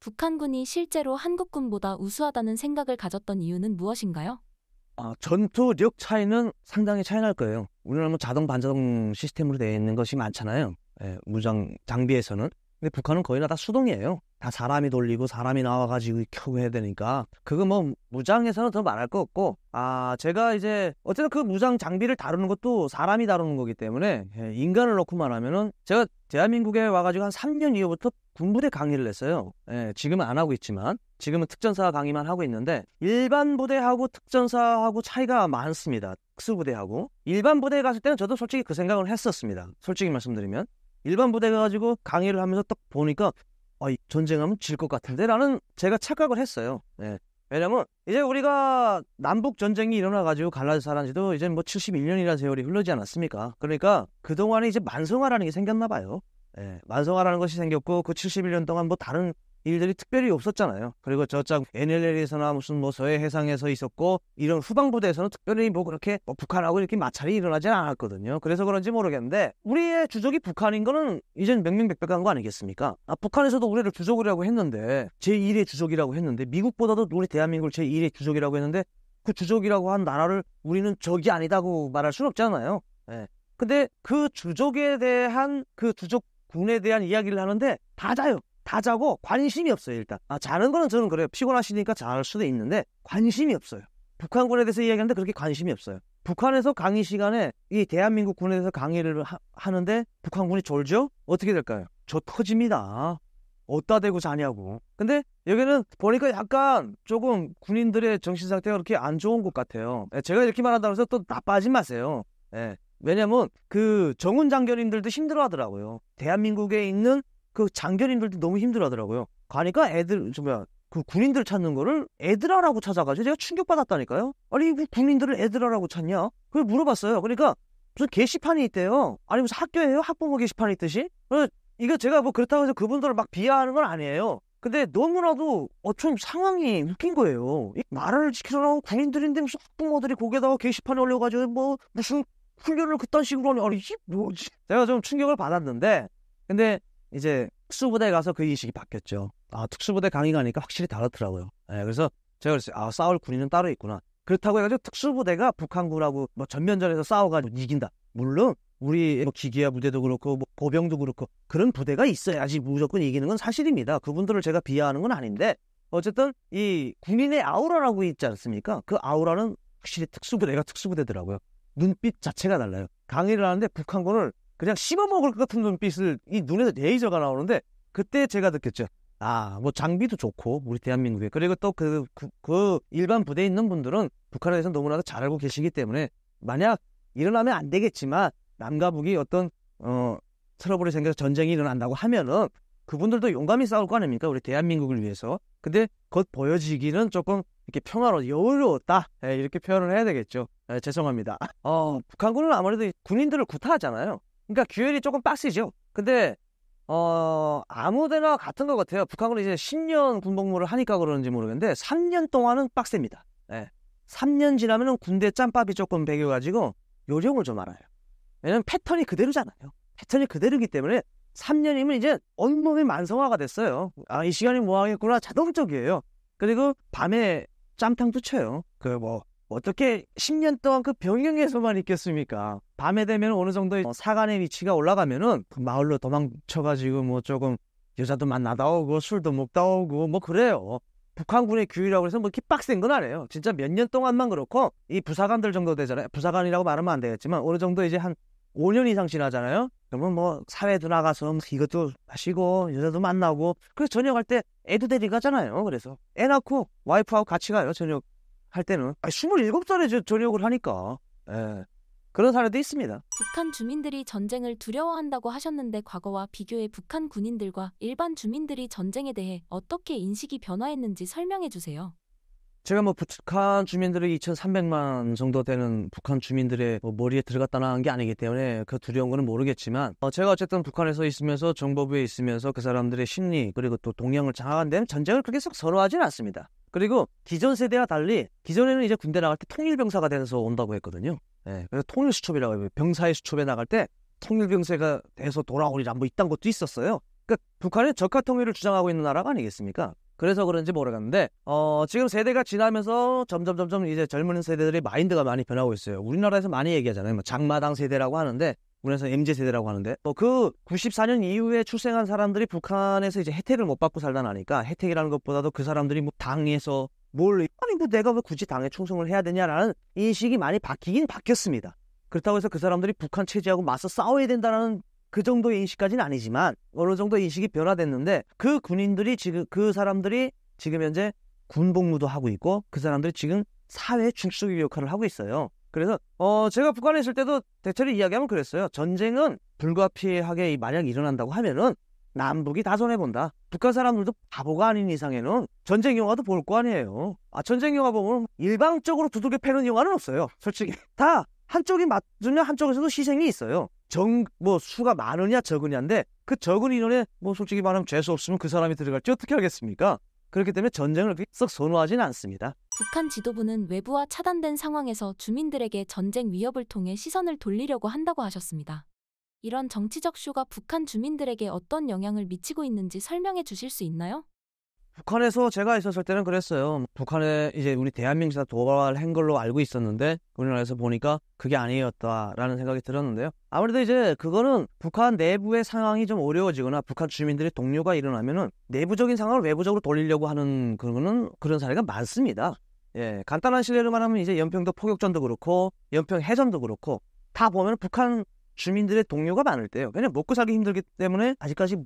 북한군이 실제로 한국군보다 우수하다는 생각을 가졌던 이유는 무엇인가요? 아, 전투력 차이는 상당히 차이 날 거예요. 우리나라 뭐 자동 반자동 시스템으로 되어 있는 것이 많잖아요. 예, 무장 장비에서는 근데 북한은 거의 다 수동이에요. 다 사람이 돌리고 사람이 나와가지고 켜고 해야 되니까 그거 뭐 무장에서는 더 말할 거 없고 아 제가 이제 어쨌든 그 무장 장비를 다루는 것도 사람이 다루는 거기 때문에 예, 인간을 놓고말 하면은 제가 대한민국에 와가지고 한 3년 이후부터 군부대 강의를 했어요. 예, 지금은 안 하고 있지만 지금은 특전사 강의만 하고 있는데 일반 부대하고 특전사하고 차이가 많습니다. 특수부대하고 일반 부대에 갔을 때는 저도 솔직히 그 생각을 했었습니다. 솔직히 말씀드리면 일반 부대 가가지고 강의를 하면서 딱 보니까 아, 이 전쟁하면 질 것 같은데 라는 제가 착각을 했어요. 예. 왜냐면 이제 우리가 남북 전쟁이 일어나가지고 갈라져살한 지도 이제 뭐 71년이라는 세월이 흘러지 않았습니까? 그러니까 그동안에 이제 만성화라는 게 생겼나 봐요. 예. 만성화라는 것이 생겼고 그 71년 동안 뭐 다른 일들이 특별히 없었잖아요. 그리고 저짝 NLL에서나 무슨 뭐 서해 해상에서 있었고 이런 후방 부대에서는 특별히 뭐 그렇게 뭐 북한하고 이렇게 마찰이 일어나지 않았거든요. 그래서 그런지 모르겠는데 우리의 주적이 북한인 거는 이젠 명명백백한 거 아니겠습니까? 아, 북한에서도 우리를 주적이라고 했는데 제1의 주적이라고 했는데 미국보다도 우리 대한민국을 제1의 주적이라고 했는데 그 주적이라고 한 나라를 우리는 적이 아니다고 말할 수는 없잖아요. 예. 근데 그 주적에 대한 그 주적 군에 대한 이야기를 하는데 다 자요. 다 자고 관심이 없어요 일단 아 자는 거는 저는 그래요 피곤하시니까 잘 수도 있는데 관심이 없어요 북한군에 대해서 이야기하는데 그렇게 관심이 없어요 북한에서 강의 시간에 이 대한민국 군에 대해서 강의를 하, 는데 북한군이 졸죠 어떻게 될까요 저 터집니다 어따 대고 자냐고 근데 여기는 보니까 약간 조금 군인들의 정신 상태가 그렇게 안 좋은 것 같아요 예, 제가 이렇게 말한다고 해서 또 나빠하지 마세요 예. 왜냐면 그 정훈 장교님들도 힘들어 하더라고요. 대한민국에 있는 그 장견인들도 너무 힘들어하더라고요. 가니까 애들 뭐야 그 군인들 찾는 거를 애들아라고 찾아가지고 제가 충격받았다니까요. 아니 왜 그 군인들을 애들아라고 찾냐? 그걸 물어봤어요. 그러니까 무슨 게시판이 있대요. 아니 무슨 학교에요 학부모 게시판이 있듯이. 이거 제가 뭐 그렇다고 해서 그분들을 막 비하하는 건 아니에요. 근데 너무나도 어쩜 상황이 웃긴 거예요. 나라를 지키라고 군인들인데 무슨 학부모들이 거기에다가 게시판에 올려가지고 뭐 무슨 훈련을 그딴 식으로 하니 아니 이게 뭐지? 제가 좀 충격을 받았는데 근데 이제 특수부대 가서 그 인식이 바뀌었죠. 아 특수부대 강의 가니까 확실히 다르더라고요. 예, 그래서 제가 그랬어요. 아 싸울 군인은 따로 있구나. 그렇다고 해가지고 특수부대가 북한군하고 뭐 전면전에서 싸워가지고 이긴다. 물론 우리 뭐 기계화 부대도 그렇고 뭐 보병도 그렇고 그런 부대가 있어야지 무조건 이기는 건 사실입니다. 그분들을 제가 비하하는 건 아닌데 어쨌든 이 군인의 아우라라고 있지 않습니까? 그 아우라는 확실히 특수부대가 특수부대더라고요. 눈빛 자체가 달라요. 강의를 하는데 북한군을 그냥 씹어먹을 것 같은 눈빛을 이 눈에서 레이저가 나오는데 그때 제가 느꼈죠. 아, 뭐 장비도 좋고 우리 대한민국에 그리고 또그 그, 그 일반 부대에 있는 분들은 북한에 대해서 너무나도 잘 알고 계시기 때문에 만약 일어나면 안 되겠지만 남과 북이 어떤 어 트러블이 생겨서 전쟁이 일어난다고 하면은 그분들도 용감히 싸울 거 아닙니까? 우리 대한민국을 위해서. 근데 곧 보여지기는 조금 이렇게 평화로 여유로웠다 에, 예, 이렇게 표현을 해야 되겠죠. 에, 예, 죄송합니다. 어 북한군은 아무래도 군인들을 구타하잖아요. 그러니까 규율이 조금 빡세죠 근데 어 아무데나 같은 것 같아요. 북한은 이제 10년 군복무를 하니까 그러는지 모르겠는데 3년 동안은 빡셉니다. 예. 3년 지나면 군대 짬밥이 조금 배겨가지고 요령을 좀 알아요. 왜냐면 패턴이 그대로잖아요. 패턴이 그대로기 때문에 3년이면 이제 온몸이 만성화가 됐어요. 아, 이 시간이 뭐 하겠구나. 자동적이에요. 그리고 밤에 짬탕도 쳐요. 그 뭐, 어떻게 10년 동안 그 병영에서만 있겠습니까? 밤에 되면 어느 정도 어 사관의 위치가 올라가면은 그 마을로 도망쳐가지고 뭐 조금 여자도 만나다 오고 술도 먹다 오고 뭐 그래요. 북한군의 규율이라고 해서 뭐 이렇게 빡센 건 아니에요. 진짜 몇 년 동안만 그렇고 이 부사관들 정도 되잖아요. 부사관이라고 말하면 안 되겠지만 어느 정도 이제 한 5년 이상 지나잖아요. 그러면 뭐 사회도 나가서 뭐 이것도 하시고 여자도 만나고 그래서 저녁 할 때 애도 데리 가잖아요. 그래서 애 낳고 와이프하고 같이 가요. 저녁 할 때는 아, 27살에 저, 저력을 하니까 예. 그런 사례도 있습니다. 북한 주민들이 전쟁을 두려워한다고 하셨는데 과거와 비교해 북한 군인들과 일반 주민들이 전쟁에 대해 어떻게 인식이 변화했는지 설명해 주세요. 제가 뭐 북한 주민들의 2,300만 정도 되는 북한 주민들의 뭐 머리에 들어갔다나 한게 아니기 때문에 그 두려운 거는 모르겠지만 어 제가 어쨌든 북한에서 있으면서 정보부에 있으면서 그 사람들의 심리 그리고 또 동향을 장악한 데는 전쟁을 그렇게 썩 서러워하지는 않습니다. 그리고 기존 세대와 달리 기존에는 이제 군대 나갈 때 통일병사가 돼서 온다고 했거든요. 예, 그래서 통일수첩이라고 해요. 병사의 수첩에 나갈 때 통일병사가 돼서 돌아오리라 뭐 이딴 것도 있었어요. 그러니까 북한이 적화 통일을 주장하고 있는 나라가 아니겠습니까? 그래서 그런지 모르겠는데 어, 지금 세대가 지나면서 점점 점점 이제 젊은 세대들의 마인드가 많이 변하고 있어요. 우리나라에서 많이 얘기하잖아요. 뭐 장마당 세대라고 하는데 우리나라에서 MZ 세대라고 하는데 어, 그 94년 이후에 출생한 사람들이 북한에서 이제 혜택을 못 받고 살다 나니까 혜택이라는 것보다도 그 사람들이 뭐 당에서 뭘 아니 뭐 내가 왜 굳이 당에 충성을 해야 되냐라는 인식이 많이 바뀌긴 바뀌었습니다. 그렇다고 해서 그 사람들이 북한 체제하고 맞서 싸워야 된다라는 그 정도의 인식까지는 아니지만 어느 정도 인식이 변화됐는데 그 군인들이 지금 그 사람들이 지금 현재 군복무도 하고 있고 그 사람들이 지금 사회 의 중추적 역할을 하고 있어요. 그래서 어 제가 북한에 있을 때도 대체로 이야기하면 그랬어요. 전쟁은 불가피하게 만약 일어난다고 하면은 남북이 다 손해본다. 북한 사람들도 바보가 아닌 이상에는 전쟁 영화도 볼 거 아니에요. 아, 전쟁 영화 보면 일방적으로 두들겨 패는 영화는 없어요. 솔직히. 다 한쪽이 맞으면 한쪽에서도 희생이 있어요. 정, 뭐 수가 많으냐 적으냐인데 그 적은 인원에 뭐 솔직히 말하면 죄수 없으면 그 사람이 들어갈지 어떻게 하겠습니까? 그렇기 때문에 전쟁을 그렇게 썩 선호하진 않습니다. 북한 지도부는 외부와 차단된 상황에서 주민들에게 전쟁 위협을 통해 시선을 돌리려고 한다고 하셨습니다. 이런 정치적 쇼가 북한 주민들에게 어떤 영향을 미치고 있는지 설명해 주실 수 있나요? 북한에서 제가 있었을 때는 그랬어요. 북한에 이제 우리 대한민국에서 도발한 걸로 알고 있었는데 우리나라에서 보니까 그게 아니었다라는 생각이 들었는데요. 아무래도 이제 그거는 북한 내부의 상황이 좀 어려워지거나 북한 주민들의 동료가 일어나면은 내부적인 상황을 외부적으로 돌리려고 하는 그런 그런 사례가 많습니다. 예, 간단한 실례로 말하면 이제 연평도 포격전도 그렇고 연평 해전도 그렇고 다 보면 북한 주민들의 동료가 많을 때요. 왜냐 먹고 살기 힘들기 때문에 아직까지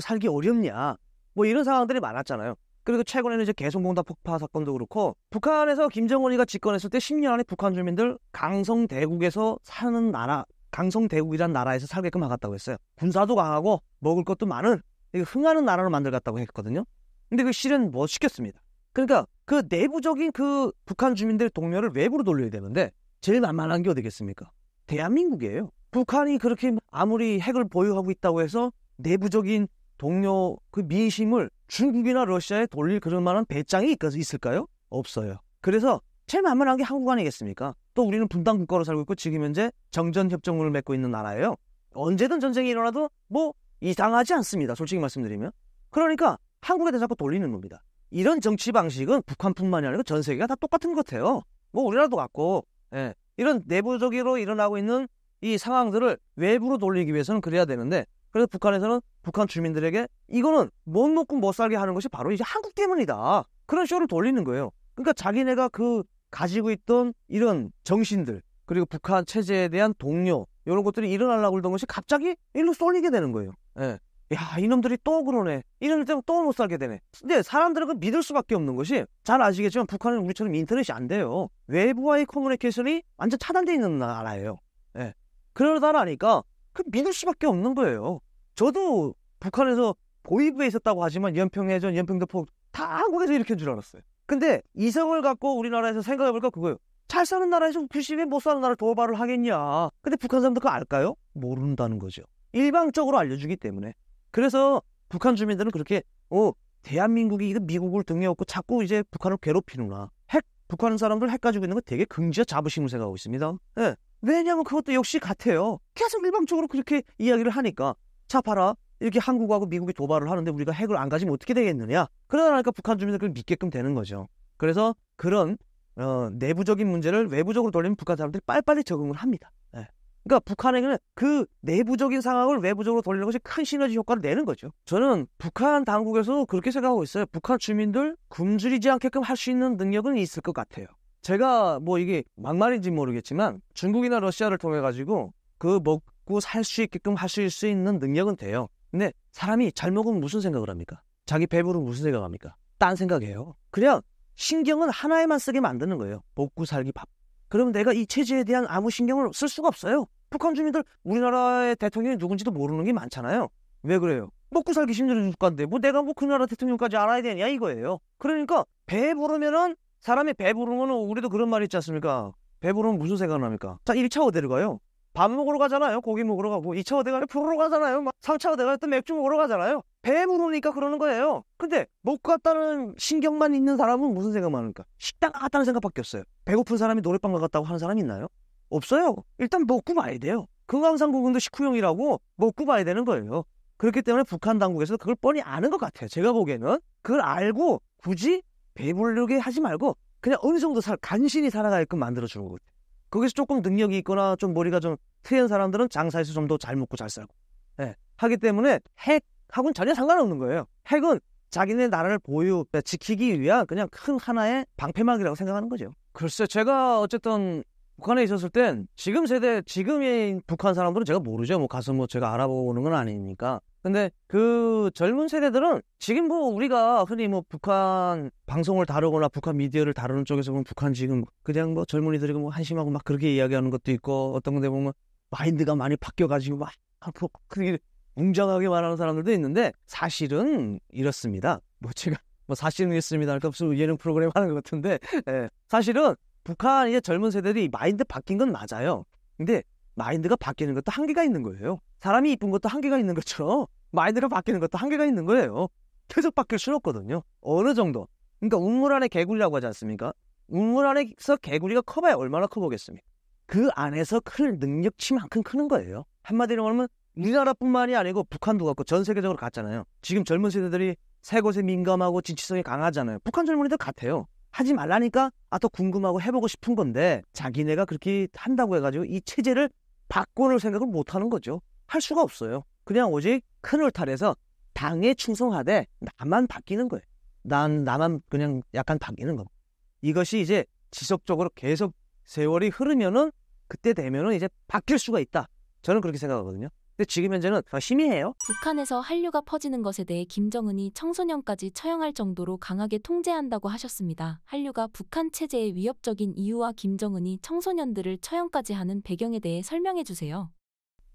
살기 어렵냐 뭐 이런 상황들이 많았잖아요. 그리고 최근에는 이제 개성공단 폭파 사건도 그렇고 북한에서 김정은이가 집권했을 때 10년 안에 북한 주민들 강성 대국에서 사는 나라 강성 대국이란 나라에서 살게끔 하겠다고 했어요. 군사도 강하고 먹을 것도 많은 흥하는 나라로 만들겠다고 했거든요. 근데 그 실은 못뭐 시켰습니다. 그러니까 그 내부적인 그 북한 주민들 동료를 외부로 돌려야 되는데 제일 만만한 게 어디겠습니까? 대한민국이에요. 북한이 그렇게 아무리 핵을 보유하고 있다고 해서 내부적인 동료 그 민심을 중국이나 러시아에 돌릴 그런 만한 배짱이 있을까요? 없어요. 그래서 제일 만만한 게 한국 아니겠습니까? 또 우리는 분당 국가로 살고 있고 지금 현재 정전 협정문을 맺고 있는 나라예요. 언제든 전쟁이 일어나도 뭐 이상하지 않습니다. 솔직히 말씀드리면. 그러니까 한국에 대해서 자꾸 돌리는 겁니다. 이런 정치 방식은 북한뿐만이 아니고전 세계가 다 똑같은 것 같아요. 뭐 우리나라도 같고 예. 이런 내부적으로 일어나고 있는 이 상황들을 외부로 돌리기 위해서는 그래야 되는데 그래서 북한에서는 북한 주민들에게 이거는 못 먹고 못 살게 하는 것이 바로 이제 한국 때문이다. 그런 쇼를 돌리는 거예요. 그러니까 자기네가 그 가지고 있던 이런 정신들 그리고 북한 체제에 대한 동료 이런 것들이 일어나려고 했던 것이 갑자기 일로 쏠리게 되는 거예요. 예. 야 이놈들이 또 그러네. 이놈들 때문에 또 못 살게 되네. 근데 사람들은 그 믿을 수밖에 없는 것이 잘 아시겠지만 북한은 우리처럼 인터넷이 안 돼요. 외부와의 커뮤니케이션이 완전 차단되어 있는 나라예요. 예. 그러다 나니까 그 믿을 수밖에 없는 거예요. 저도 북한에서 보위부에 있었다고 하지만 연평해전, 연평대포다 한국에서 일으킨 줄 알았어요. 근데 이성을 갖고 우리나라에서 생각해볼까 그거예요. 잘 사는 나라에서 굳이 못 사는 나라 도발을 하겠냐. 근데 북한 사람들 그거 알까요? 모른다는 거죠. 일방적으로 알려주기 때문에. 그래서 북한 주민들은 그렇게 어 대한민국이 이거 미국을 등에 업고 자꾸 이제 북한을 괴롭히는구나. 핵 북한 사람들 핵 가지고 있는 거 되게 긍지와 자부심을 생각하고 있습니다. 네. 왜냐면 그것도 역시 같아요. 계속 일방적으로 그렇게 이야기를 하니까 자 봐라 이렇게 한국하고 미국이 도발을 하는데 우리가 핵을 안 가지면 어떻게 되겠느냐. 그러다 보니까 북한 주민들 그 믿게끔 되는 거죠. 그래서 그런 어, 내부적인 문제를 외부적으로 돌리면 북한 사람들이 빨리빨리 적응을 합니다. 예. 그러니까 북한에게는 그 내부적인 상황을 외부적으로 돌리는 것이 큰 시너지 효과를 내는 거죠. 저는 북한 당국에서도 그렇게 생각하고 있어요. 북한 주민들 굶주리지 않게끔 할 수 있는 능력은 있을 것 같아요. 제가 뭐 이게 막말인지 모르겠지만 중국이나 러시아를 통해 가지고 그 먹고 살 수 있게끔 하실 수 있는 능력은 돼요. 근데 사람이 잘 먹으면 무슨 생각을 합니까? 자기 배부르면 무슨 생각합니까? 딴 생각해요. 그냥 신경은 하나에만 쓰게 만드는 거예요. 먹고 살기 밥. 그러면 내가 이 체제에 대한 아무 신경을 쓸 수가 없어요. 북한 주민들 우리나라의 대통령이 누군지도 모르는 게 많잖아요. 왜 그래요? 먹고 살기 힘들어질건데뭐 내가 뭐 그 나라 대통령까지 알아야 되냐 이거예요. 그러니까 배부르면은 사람이 배부르면 우리도 그런 말 있지 않습니까? 배부르면 무슨 생각납니까? 자 1차 어디를 가요? 밥 먹으러 가잖아요. 고기 먹으러 가고 2차 어디 가요? 불으러 가잖아요. 막 3차 어디 가요? 또 맥주 먹으러 가잖아요. 배부르니까 그러는 거예요. 근데 먹고 갔다는 신경만 있는 사람은 무슨 생각만 하니까 식당 갔다는 생각밖에 없어요. 배고픈 사람이 노래방 가 갔다고 하는 사람이 있나요? 없어요. 일단 먹고 봐야 돼요. 금강산국은도 식후용이라고 먹고 봐야 되는 거예요. 그렇기 때문에 북한 당국에서 그걸 뻔히 아는 것 같아요. 제가 보기에는 그걸 알고 굳이 배부르게 하지 말고 그냥 어느 정도 살, 간신히 살아가게끔 만들어주는 거예요. 거기서 조금 능력이 있거나 좀 머리가 좀 트인 사람들은 장사에서 좀 더 잘 먹고 잘 살고 예, 하기 때문에 핵하고는 전혀 상관없는 거예요. 핵은 자기네 나라를 보유, 그러니까 지키기 위한 그냥 큰 하나의 방패막이라고 생각하는 거죠. 글쎄, 제가 어쨌든 북한에 있었을 땐 지금 세대, 지금의 북한 사람들은 제가 모르죠. 뭐 가서 뭐 제가 알아보는 건 아니니까. 근데 그 젊은 세대들은 지금 뭐 우리가 흔히 뭐 북한 방송을 다루거나 북한 미디어를 다루는 쪽에서 보면 북한 지금 그냥 뭐 젊은이들이 뭐 한심하고 막 그렇게 이야기하는 것도 있고 어떤 건데 보면 마인드가 많이 바뀌어가지고 막 뭐 그렇게 웅장하게 말하는 사람들도 있는데 사실은 이렇습니다. 뭐 제가 뭐 사실은 있습니다. 할까 없으면 예능 프로그램 하는 것 같은데 예. 사실은 북한 이제 젊은 세대들이 마인드 바뀐 건 맞아요. 근데 마인드가 바뀌는 것도 한계가 있는 거예요. 사람이 이쁜 것도 한계가 있는 것처럼 마인드가 바뀌는 것도 한계가 있는 거예요. 계속 바뀔 수는 없거든요. 어느 정도. 그러니까 우물 안에 개구리라고 하지 않습니까? 우물 안에서 개구리가 커봐야 얼마나 커보겠습니까? 그 안에서 클 능력치만큼 크는 거예요. 한마디로 말하면 우리나라뿐만이 아니고 북한도 같고 전 세계적으로 같잖아요. 지금 젊은 세대들이 새 것에 민감하고 진취성이 강하잖아요. 북한 젊은이들 같아요. 하지 말라니까 아 더 궁금하고 해보고 싶은 건데 자기네가 그렇게 한다고 해가지고 이 체제를 바꿔놓 생각을 못하는 거죠. 할 수가 없어요. 그냥 오직 큰 울타리에서 당에 충성하되 나만 바뀌는 거예요. 난 나만 그냥 약간 바뀌는 거. 이것이 이제 지속적으로 계속 세월이 흐르면은 그때 되면은 이제 바뀔 수가 있다. 저는 그렇게 생각하거든요. 근데 지금 현재는 아, 심의해요. 북한에서 한류가 퍼지는 것에 대해 김정은이 청소년까지 처형할 정도로 강하게 통제한다고 하셨습니다. 한류가 북한 체제의 위협적인 이유와 김정은이 청소년들을 처형까지 하는 배경에 대해 설명해 주세요.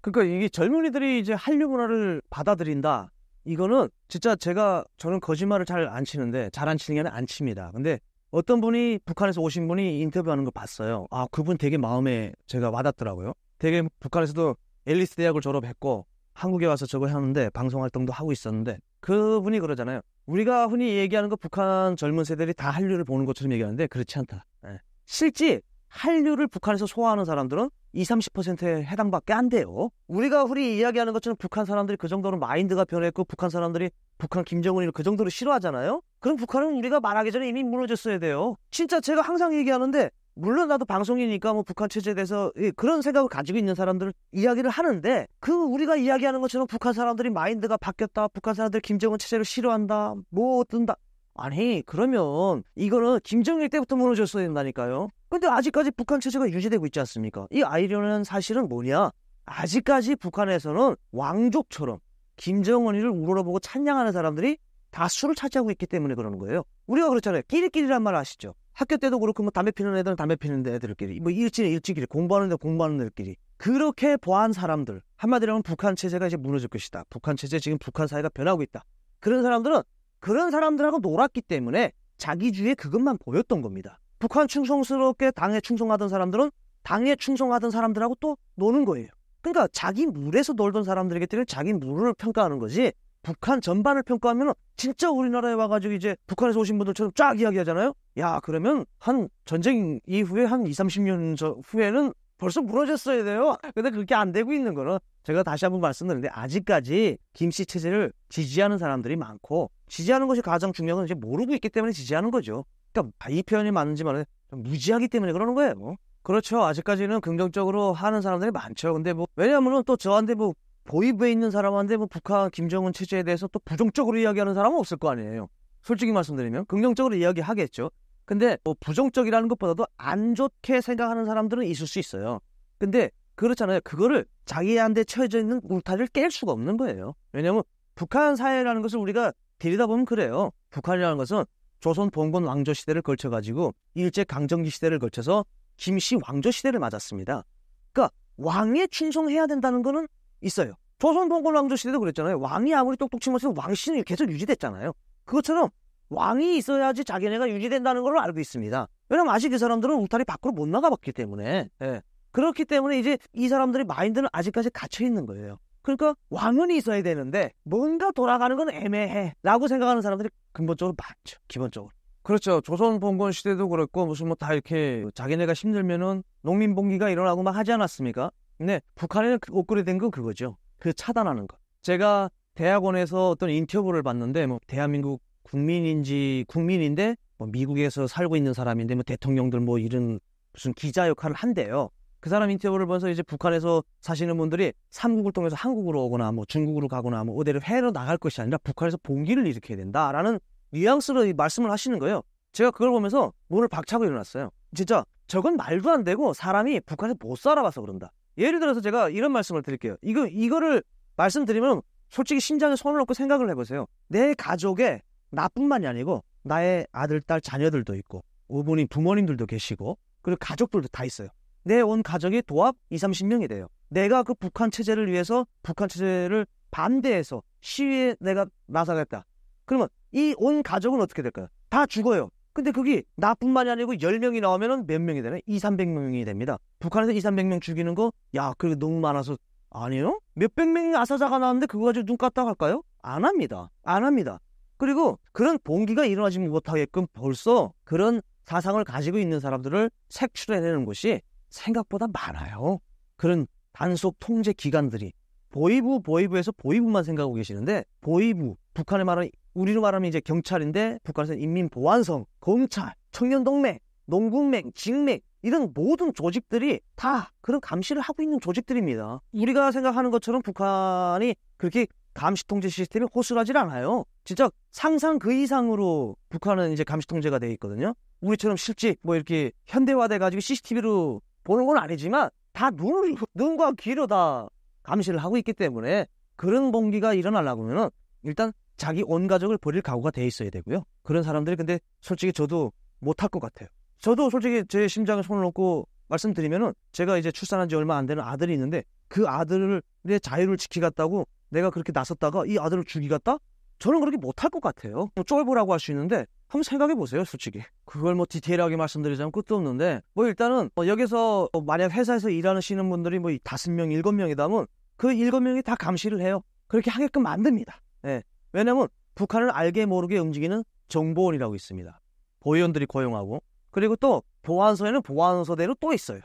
그러니까 이게 젊은이들이 이제 한류 문화를 받아들인다. 이거는 진짜 제가 저는 거짓말을 잘 안 치는데 잘 안 치는 게 아니라 안 칩니다. 근데 어떤 분이 북한에서 오신 분이 인터뷰하는 거 봤어요. 아 그분 되게 마음에 제가 와닿더라고요. 되게 북한에서도 앨리스 대학을 졸업했고 한국에 와서 저걸 하는데 방송 활동도 하고 있었는데 그분이 그러잖아요. 우리가 흔히 얘기하는 거 북한 젊은 세대들이 다 한류를 보는 것처럼 얘기하는데 그렇지 않다. 네. 실제 한류를 북한에서 소화하는 사람들은 20, 30%에 해당밖에 안 돼요. 우리가 흔히 이야기하는 것처럼 북한 사람들이 그 정도로 마인드가 변했고 북한 사람들이 북한 김정은이를 그 정도로 싫어하잖아요. 그럼 북한은 우리가 말하기 전에 이미 무너졌어야 돼요. 진짜 제가 항상 얘기하는데 물론 나도 방송이니까 뭐 북한 체제에 대해서 예, 그런 생각을 가지고 있는 사람들 이야기를 하는데 그 우리가 이야기하는 것처럼 북한 사람들이 마인드가 바뀌었다. 북한 사람들 김정은 체제를 싫어한다. 뭐 뜬다. 아니 그러면 이거는 김정일 때부터 무너졌어야 된다니까요. 근데 아직까지 북한 체제가 유지되고 있지 않습니까? 이 아이러니한 사실은 뭐냐? 아직까지 북한에서는 왕족처럼 김정은이를 우러러보고 찬양하는 사람들이 다수를 차지하고 있기 때문에 그러는 거예요. 우리가 그렇잖아요. 끼리끼리란 말 아시죠? 학교 때도 그렇고 뭐 담배 피는 애들은 담배 피는 애들끼리 뭐 일진은 일진끼리 공부하는 데 공부하는 애들끼리 그렇게 보안 사람들 한마디로 하면 북한 체제가 이제 무너질 것이다 북한 체제 지금 북한 사회가 변하고 있다 그런 사람들은 그런 사람들하고 놀았기 때문에 자기주의 그것만 보였던 겁니다 북한 충성스럽게 당에 충성하던 사람들은 당에 충성하던 사람들하고 또 노는 거예요 그러니까 자기 물에서 놀던 사람들에게 때 자기 물을 평가하는 거지 북한 전반을 평가하면 진짜 우리나라에 와가지고 이제 북한에서 오신 분들처럼 쫙 이야기하잖아요. 야 그러면 한 전쟁 이후에 한 2, 30년 저 후에는 벌써 무너졌어야 돼요. 근데 그렇게 안 되고 있는 거는 제가 다시 한 번 말씀드리는데 아직까지 김씨 체제를 지지하는 사람들이 많고 지지하는 것이 가장 중요한 건 이제 모르고 있기 때문에 지지하는 거죠. 그러니까 이 표현이 맞는지 말은 무지하기 때문에 그러는 거예요. 뭐. 그렇죠. 아직까지는 긍정적으로 하는 사람들이 많죠. 근데 뭐왜냐하면또 저한테 뭐 보이브에 있는 사람한테 뭐 북한 김정은 체제에 대해서 또 부정적으로 이야기하는 사람은 없을 거 아니에요. 솔직히 말씀드리면 긍정적으로 이야기하겠죠. 근데 뭐 부정적이라는 것보다도 안 좋게 생각하는 사람들은 있을 수 있어요. 근데 그렇잖아요. 그거를 자기한테 처해져 있는 울타리를 깰 수가 없는 거예요. 왜냐하면 북한 사회라는 것을 우리가 들이다 보면 그래요. 북한이라는 것은 조선 봉건 왕조 시대를 걸쳐 가지고 일제 강점기 시대를 걸쳐서 김씨 왕조 시대를 맞았습니다. 그러니까 왕에 충성해야 된다는 거는 있어요. 조선 봉건 왕조 시대도 그랬잖아요. 왕이 아무리 똑똑치 못해도 왕씨는 계속 유지됐잖아요. 그것처럼 왕이 있어야지 자기네가 유지된다는 걸 알고 있습니다. 왜냐면 아직 이 그 사람들은 울타리 밖으로 못 나가봤기 때문에 예. 그렇기 때문에 이제 이 사람들의 마인드는 아직까지 갇혀 있는 거예요. 그러니까 왕은 있어야 되는데 뭔가 돌아가는 건 애매해라고 생각하는 사람들이 근본적으로 많죠. 기본적으로. 그렇죠. 조선 봉건 시대도 그렇고 무슨 뭐 다 이렇게 자기네가 힘들면은 농민 봉기가 일어나고 막 하지 않았습니까? 네, 북한에는 그 업그레이드된건 그거죠. 그 차단하는 것. 제가 대학원에서 어떤 인터뷰를 봤는데 뭐 대한민국 국민인지 국민인데 뭐 미국에서 살고 있는 사람인데 뭐 대통령들 뭐 이런 무슨 기자 역할을 한대요. 그 사람 인터뷰를 보면서 이제 북한에서 사시는 분들이 삼국을 통해서 한국으로 오거나 뭐 중국으로 가거나 뭐 어디로 해로 나갈 것이 아니라 북한에서 봉기를 일으켜야 된다라는 뉘앙스로 말씀을 하시는 거예요. 제가 그걸 보면서 문을 박차고 일어났어요. 진짜 저건 말도 안 되고 사람이 북한에서 못 살아봐서 그런다. 예를 들어서 제가 이런 말씀을 드릴게요. 이거 이거를 말씀드리면 솔직히 심장에 손을 놓고 생각을 해보세요. 내 가족에 나뿐만이 아니고 나의 아들, 딸, 자녀들도 있고 어머님, 부모님들도 계시고 그리고 가족들도 다 있어요. 내 온 가족이 도합 2, 30명이 돼요. 내가 그 북한 체제를 위해서 북한 체제를 반대해서 시위에 내가 나서겠다. 그러면 이 온 가족은 어떻게 될까요? 다 죽어요. 근데 그게 나뿐만이 아니고 10명이 나오면 몇 명이 되나? 2, 300명이 됩니다. 북한에서 2, 300명 죽이는 거, 야, 그게 너무 많아서, 아니에요? 몇 백 명의 아사자가 나왔는데 그거 가지고 눈 깜빡할까요? 안 합니다. 안 합니다. 그리고 그런 봉기가 일어나지 못하게끔 벌써 그런 사상을 가지고 있는 사람들을 색출해내는 곳이 생각보다 많아요. 그런 단속 통제 기관들이 보이부 보이부에서 보이부만 생각하고 계시는데 보이부 북한에 말하는 우리로 말하면 이제 경찰인데 북한에서는 인민보안성, 검찰, 청년동맹, 농군맹, 직맹 이런 모든 조직들이 다 그런 감시를 하고 있는 조직들입니다. 우리가 생각하는 것처럼 북한이 그렇게 감시 통제 시스템이 호술하지 않아요. 진짜 상상 그 이상으로 북한은 이제 감시 통제가 돼 있거든요. 우리처럼 실제 뭐 이렇게 현대화돼 가지고 CCTV로 보는 건 아니지만 다 눈, 눈과 귀로 다 감시를 하고 있기 때문에 그런 봉기가 일어나려고 하면은 일단 자기 온 가족을 버릴 각오가 돼 있어야 되고요. 그런 사람들이 근데 솔직히 저도 못할 것 같아요. 저도 솔직히 제 심장에 손을 놓고 말씀드리면은 제가 이제 출산한 지 얼마 안 되는 아들이 있는데 그아들을내 자유를 지키겠다고 내가 그렇게 나섰다가 이 아들을 죽이겠다? 저는 그렇게 못할 것 같아요. 뭐 쫄보라고 할 수 있는데 한번 생각해 보세요, 솔직히. 그걸 뭐 디테일하게 말씀드리자면 끝도 없는데 뭐 일단은 뭐 여기서 뭐 만약 회사에서 일하시는 분들이 뭐 다섯 명, 일곱 명이다면 그 일곱 명이 다 감시를 해요. 그렇게 하게끔 만듭니다. 예. 왜냐면 북한을 알게 모르게 움직이는 정보원이라고 있습니다. 보위원들이 고용하고 그리고 또 보안소에는 보안소대로 또 있어요.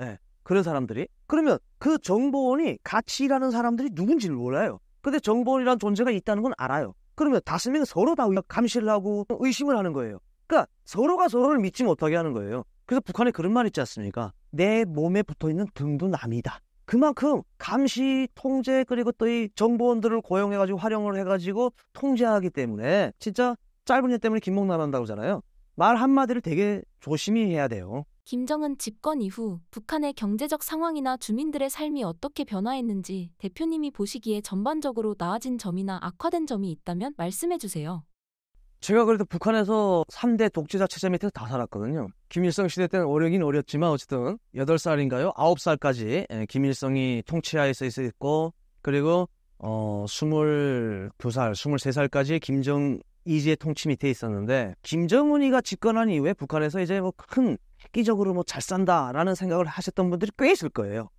예, 그런 사람들이 그러면 그 정보원이 같이 일하는 사람들이 누군지를 몰라요. 근데 정보원이란 존재가 있다는 건 알아요. 그러면 다섯 명이 서로 다 감시를 하고 의심을 하는 거예요. 그러니까 서로가 서로를 믿지 못하게 하는 거예요. 그래서 북한에 그런 말 있지 않습니까? 내 몸에 붙어 있는 등도 남이다. 그만큼 감시, 통제, 그리고 또 이 정보원들을 고용해가지고 활용을 해가지고 통제하기 때문에 진짜 짧은 일 때문에 김목나간다고 하잖아요. 말 한마디를 되게 조심히 해야 돼요. 김정은 집권 이후 북한의 경제적 상황이나 주민들의 삶이 어떻게 변화했는지 대표님이 보시기에 전반적으로 나아진 점이나 악화된 점이 있다면 말씀해 주세요. 제가 그래도 북한에서 3대 독재자체제 밑에서 다 살았거든요. 김일성 시대 때는 어려긴 어렸지만 어쨌든 8살인가요? 9살까지 예, 김일성이 통치하에서 있었고 그리고 어 22살, 23살까지 김정 이지의 통치 밑에 있었는데 김정은이가 집권한 이후에 북한에서 이제 뭐 큰 획기적으로 뭐 잘 산다라는 생각을 하셨던 분들이 꽤 있을 거예요.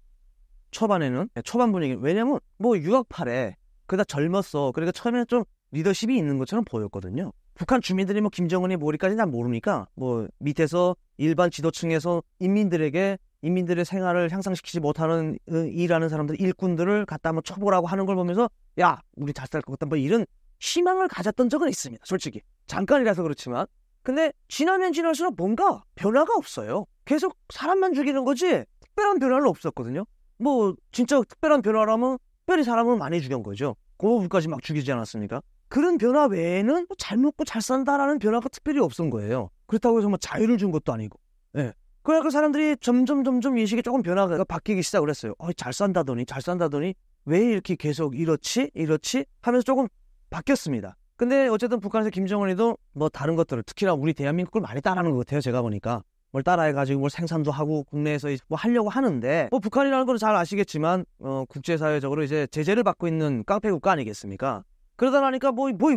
초반에는 예, 초반 분위기 왜냐면 뭐 유학파래 그다 젊었어 그러니까 처음에는 좀 리더십이 있는 것처럼 보였거든요. 북한 주민들이 뭐 김정은이 머리까지 난 모르니까 뭐 밑에서 일반 지도층에서 인민들에게 인민들의 생활을 향상시키지 못하는 일하는 사람들 일꾼들을 갖다 한번 뭐 쳐보라고 하는 걸 보면서 야 우리 잘 살 것 같다 뭐 이런 희망을 가졌던 적은 있습니다 솔직히 잠깐이라서 그렇지만 근데 지나면 지날수록 뭔가 변화가 없어요 계속 사람만 죽이는 거지 특별한 변화는 없었거든요 뭐 진짜 특별한 변화라면 특별히 사람을 많이 죽인 거죠 고부까지 그 막 죽이지 않았습니까 그런 변화 외에는 뭐 잘 먹고 잘 산다라는 변화가 특별히 없은 거예요. 그렇다고 해서 뭐 자유를 준 것도 아니고. 예. 그래갖고 그 사람들이 점점 점점 인식이 조금 변화가 바뀌기 시작을 했어요. 어, 잘 산다더니 잘 산다더니 왜 이렇게 계속 이렇지 이렇지 하면서 조금 바뀌었습니다. 근데 어쨌든 북한에서 김정은이도 뭐 다른 것들을 특히나 우리 대한민국을 많이 따라하는 것 같아요. 제가 보니까 뭘 따라해가지고 뭘 생산도 하고 국내에서 뭐 하려고 하는데 뭐 북한이라는 걸잘 아시겠지만 어, 국제사회적으로 이제 제재를 받고 있는 깡패 국가 아니겠습니까? 그러다 나니까 뭐, 뭐,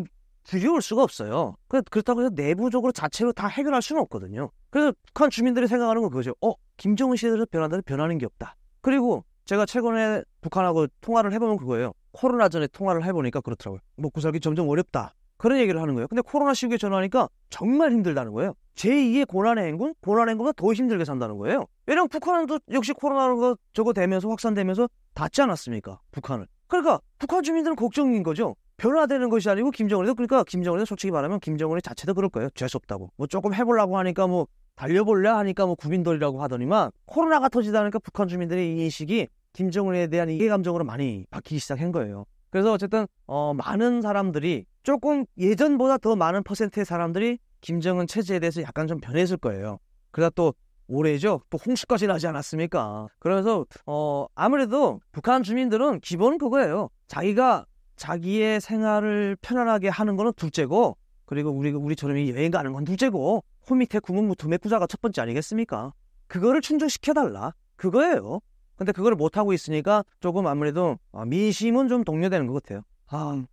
두려울 수가 없어요. 그, 그렇다고 해서 내부적으로 자체로 다 해결할 수는 없거든요. 그래서 북한 주민들이 생각하는 건 그거죠. 어, 김정은 시대에서 변한다는 변하는 게 없다. 그리고 제가 최근에 북한하고 통화를 해보면 그거예요. 코로나 전에 통화를 해보니까 그렇더라고요. 먹고 뭐 살기 점점 어렵다. 그런 얘기를 하는 거예요. 근데 코로나 시국에 전화하니까 정말 힘들다는 거예요. 제2의 고난의 행군? 고난의 행군보다 더 힘들게 산다는 거예요. 왜냐면 북한도 역시 코로나가 저거 되면서 확산되면서 닿지 않았습니까? 북한을. 그러니까 북한 주민들은 걱정인 거죠. 변화되는 것이 아니고 김정은이도 그러니까 김정은이도 솔직히 말하면 김정은이 자체도 그럴 거예요. 죄수없다고뭐 조금 해보려고 하니까 뭐 달려볼래 하니까 뭐 구민돌이라고 하더니만 코로나가 터지다 보니까 북한 주민들의 인식이 김정은에 대한 이해 감정으로 많이 바뀌기 시작한 거예요. 그래서 어쨌든 어, 많은 사람들이 조금 예전보다 더 많은 퍼센트의 사람들이 김정은 체제에 대해서 약간 좀 변했을 거예요. 그러다 또 올해죠. 또 홍수까지 나지 않았습니까? 그래서 어 아무래도 북한 주민들은 기본 그거예요. 자기가 자기의 생활을 편안하게 하는 거는 둘째고 그리고 우리 우리처럼 여행 가는 건 둘째고 호 밑에 구멍무두매꾸자가첫 번째 아니겠습니까? 그거를 충족시켜달라 그거예요. 근데 그거를못 하고 있으니까 조금 아무래도 아, 민심은 좀 동요되는 것 같아요. 아,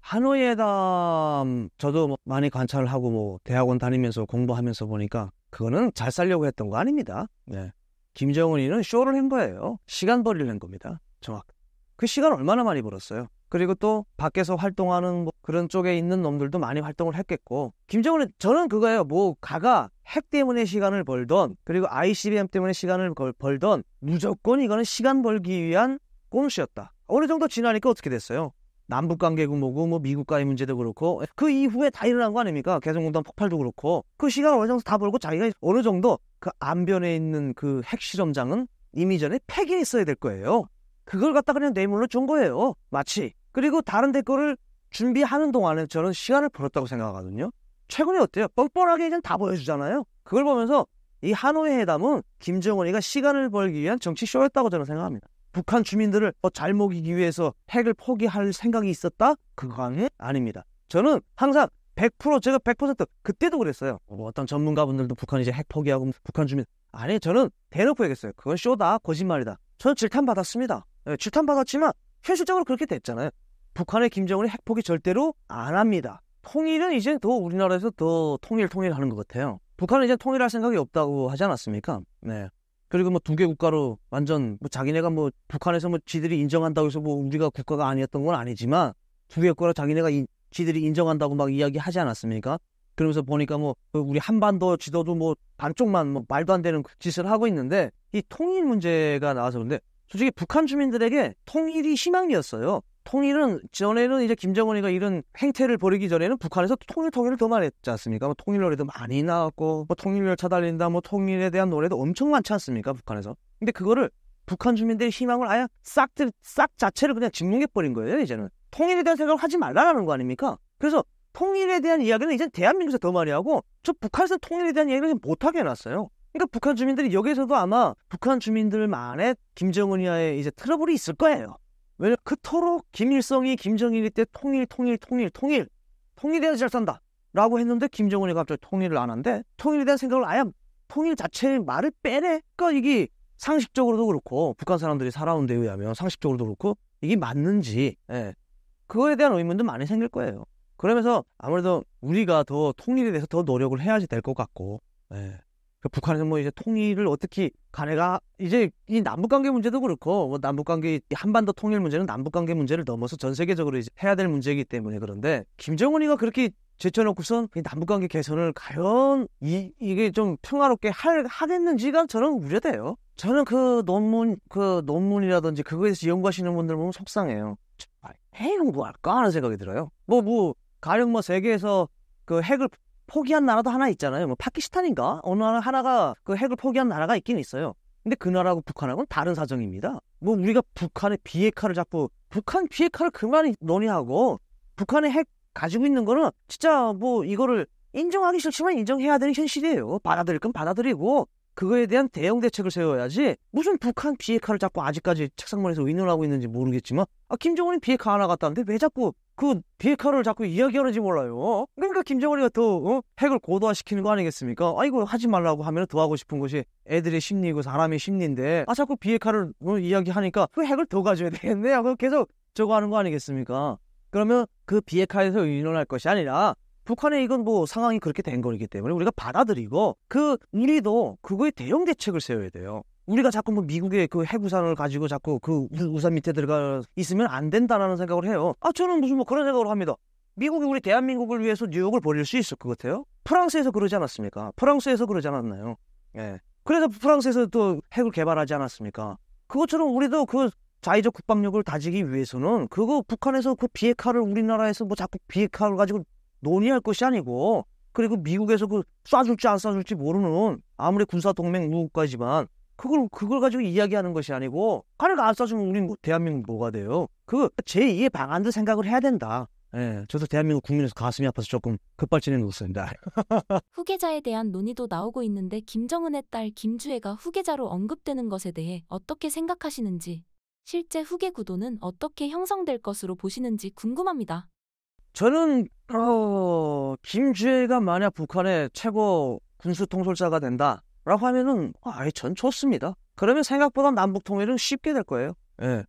하노이에담 음, 저도 뭐 많이 관찰을 하고 뭐 대학원 다니면서 공부하면서 보니까 그거는 잘 살려고 했던 거 아닙니다. 네. 김정은이는 쇼를 한 거예요. 시간 벌리를한 겁니다. 정확. 그 시간 얼마나 많이 벌었어요? 그리고 또 밖에서 활동하는 뭐 그런 쪽에 있는 놈들도 많이 활동을 했겠고 김정은은 저는 그거예요 뭐 가가 핵 때문에 시간을 벌던 그리고 ICBM 때문에 시간을 벌던 무조건 이거는 시간 벌기 위한 꼼수였다 어느 정도 지나니까 어떻게 됐어요 남북 관계고 뭐고 뭐 미국과의 문제도 그렇고 그 이후에 다 일어난 거 아닙니까 개성공단 폭발도 그렇고 그 시간 을 어느 정도 다 벌고 자기가 어느 정도 그 안변에 있는 그 핵실험장은 이미 전에 폐기했어야 될 거예요 그걸 갖다 그냥 뇌물로 준 거예요 마치 그리고 다른 댓글을 준비하는 동안에 저는 시간을 벌었다고 생각하거든요. 최근에 어때요? 뻔뻔하게 그냥 다 보여주잖아요. 그걸 보면서 이 하노이 회담은 김정은이가 시간을 벌기 위한 정치 쇼였다고 저는 생각합니다. 북한 주민들을 더 잘 먹이기 위해서 핵을 포기할 생각이 있었다? 그건 아닙니다. 저는 항상 100% 제가 100% 그때도 그랬어요. 뭐 어떤 전문가분들도 북한 이제 핵 포기하고 북한 주민 아니 저는 대놓고 얘기했어요. 그건 쇼다 거짓말이다. 저는 질탄 받았습니다. 예, 질탄 받았지만 현실적으로 그렇게 됐잖아요. 북한의 김정은이 핵폭이 절대로 안 합니다. 통일은 이제 더 우리나라에서 더 통일 통일하는 것 같아요. 북한은 이제 통일할 생각이 없다고 하지 않았습니까? 네. 그리고 뭐 두 개 국가로 완전 뭐 자기네가 뭐 북한에서 뭐 지들이 인정한다고 해서 뭐 우리가 국가가 아니었던 건 아니지만 두 개 국가로 자기네가 이, 지들이 인정한다고 막 이야기하지 않았습니까? 그러면서 보니까 뭐 그 우리 한반도 지도도 뭐 반쪽만 뭐 말도 안 되는 그 짓을 하고 있는데 이 통일 문제가 나와서 그런데 솔직히 북한 주민들에게 통일이 희망이었어요. 통일은 전에는 이제 김정은이가 이런 행태를 벌이기 전에는 북한에서 통일 통일을 더 말했지 않습니까? 뭐 통일 노래도 많이 나왔고 뭐 통일열 차달린다 뭐 통일에 대한 노래도 엄청 많지 않습니까? 북한에서. 근데 그거를 북한 주민들의 희망을 아예 싹들 싹 자체를 그냥 증명해 버린 거예요 이제는 통일에 대한 생각을 하지 말라라는 거 아닙니까? 그래서 통일에 대한 이야기는 이제 대한민국에서 더 많이 하고 저 북한에서 통일에 대한 이야기를 못하게 해놨어요. 그러니까 북한 주민들이 여기에서도 아마 북한 주민들만의 김정은이와의 이제 트러블이 있을 거예요. 왜냐 그토록 김일성이 김정일이 때 통일 통일 통일 통일 통일에대해서잘 산다 라고 했는데 김정은이 갑자기 통일을 안한대 통일에 대한 생각을 아예 통일 자체의 말을 빼내 그러니까 이게 상식적으로도 그렇고 북한 사람들이 살아온 데 의하면 상식적으로도 그렇고 이게 맞는지 예. 그거에 대한 의문도 많이 생길 거예요 그러면서 아무래도 우리가 더 통일에 대해서 더 노력을 해야지 될 것 같고 예. 그러니까 북한에서 뭐 이제 통일을 어떻게 가네가 이제 이 남북 관계 문제도 그렇고 뭐 남북 관계 한반도 통일 문제는 남북 관계 문제를 넘어서 전 세계적으로 이제 해야 될 문제이기 때문에 그런데 김정은이가 그렇게 제쳐놓고선 이 남북 관계 개선을 과연 이, 이게 좀 평화롭게 할, 하겠는지가 저는 우려돼요. 저는 그 논문 그 논문이라든지 그거에 대해서 연구하시는 분들 보면 속상해요. 정말 해 연구할까 하는 생각이 들어요. 뭐뭐 뭐, 가령 뭐 세계에서 그 핵을 포기한 나라도 하나 있잖아요. 뭐 파키스탄인가 어느 나라 하나가 그 핵을 포기한 나라가 있긴 있어요. 근데 그 나라하고 북한하고는 다른 사정입니다. 뭐 우리가 북한의 비핵화를 자꾸 북한 비핵화를 그만 논의하고 북한의 핵 가지고 있는 거는 진짜 뭐 이거를 인정하기 싫지만 인정해야 되는 현실이에요. 받아들일 건 받아들이고 그거에 대한 대응 대책을 세워야지 무슨 북한 비핵화를 자꾸 아직까지 책상만에서 의논하고 있는지 모르겠지만 아 김정은이 비핵화 하나 갔다는데 왜 자꾸 그 비핵화를 자꾸 이야기하는지 몰라요. 그러니까 김정은이가 더 어? 핵을 고도화시키는 거 아니겠습니까? 아 이거 하지 말라고 하면 더 하고 싶은 것이 애들의 심리고 사람의 심리인데 아 자꾸 비핵화를 어, 이야기하니까 그 핵을 더 가져야 되겠네 요 아, 계속 저거 하는 거 아니겠습니까? 그러면 그 비핵화에서 의논할 것이 아니라 북한의 이건 뭐 상황이 그렇게 된 거기 때문에 우리가 받아들이고 그 우리도 그거에 대응 대책을 세워야 돼요. 우리가 자꾸 뭐 미국의 그 핵우산을 가지고 자꾸 그 우산 밑에 들어가 있으면 안 된다라는 생각을 해요. 아 저는 무슨 뭐 그런 생각으로 합니다. 미국이 우리 대한민국을 위해서 뉴욕을 버릴 수 있을 것 같아요? 프랑스에서 그러지 않았습니까? 프랑스에서 그러지 않았나요? 예. 그래서 프랑스에서 또 핵을 개발하지 않았습니까? 그것처럼 우리도 그 자의적 국방력을 다지기 위해서는 그거 북한에서 그 비핵화를 우리나라에서 뭐 자꾸 비핵화를 가지고 논의할 것이 아니고 그리고 미국에서 그 쏴줄지 안 쏴줄지 모르는 아무리 군사 동맹 우국까지만 그걸 그걸 가지고 이야기하는 것이 아니고 카레가 안 쏴주면 우리 뭐 대한민국 뭐가 돼요? 그 제2의 방안도 생각을 해야 된다. 예, 저도 대한민국 국민에서 가슴이 아파서 조금 급발진해 놓습니다. 후계자에 대한 논의도 나오고 있는데 김정은의 딸 김주혜가 후계자로 언급되는 것에 대해 어떻게 생각하시는지, 실제 후계 구도는 어떻게 형성될 것으로 보시는지 궁금합니다. 저는 어, 김주혜가 만약 북한의 최고 군수 통솔자가 된다라고 하면은 아예 전 좋습니다. 그러면 생각보다 남북 통일은 쉽게 될 거예요. 예.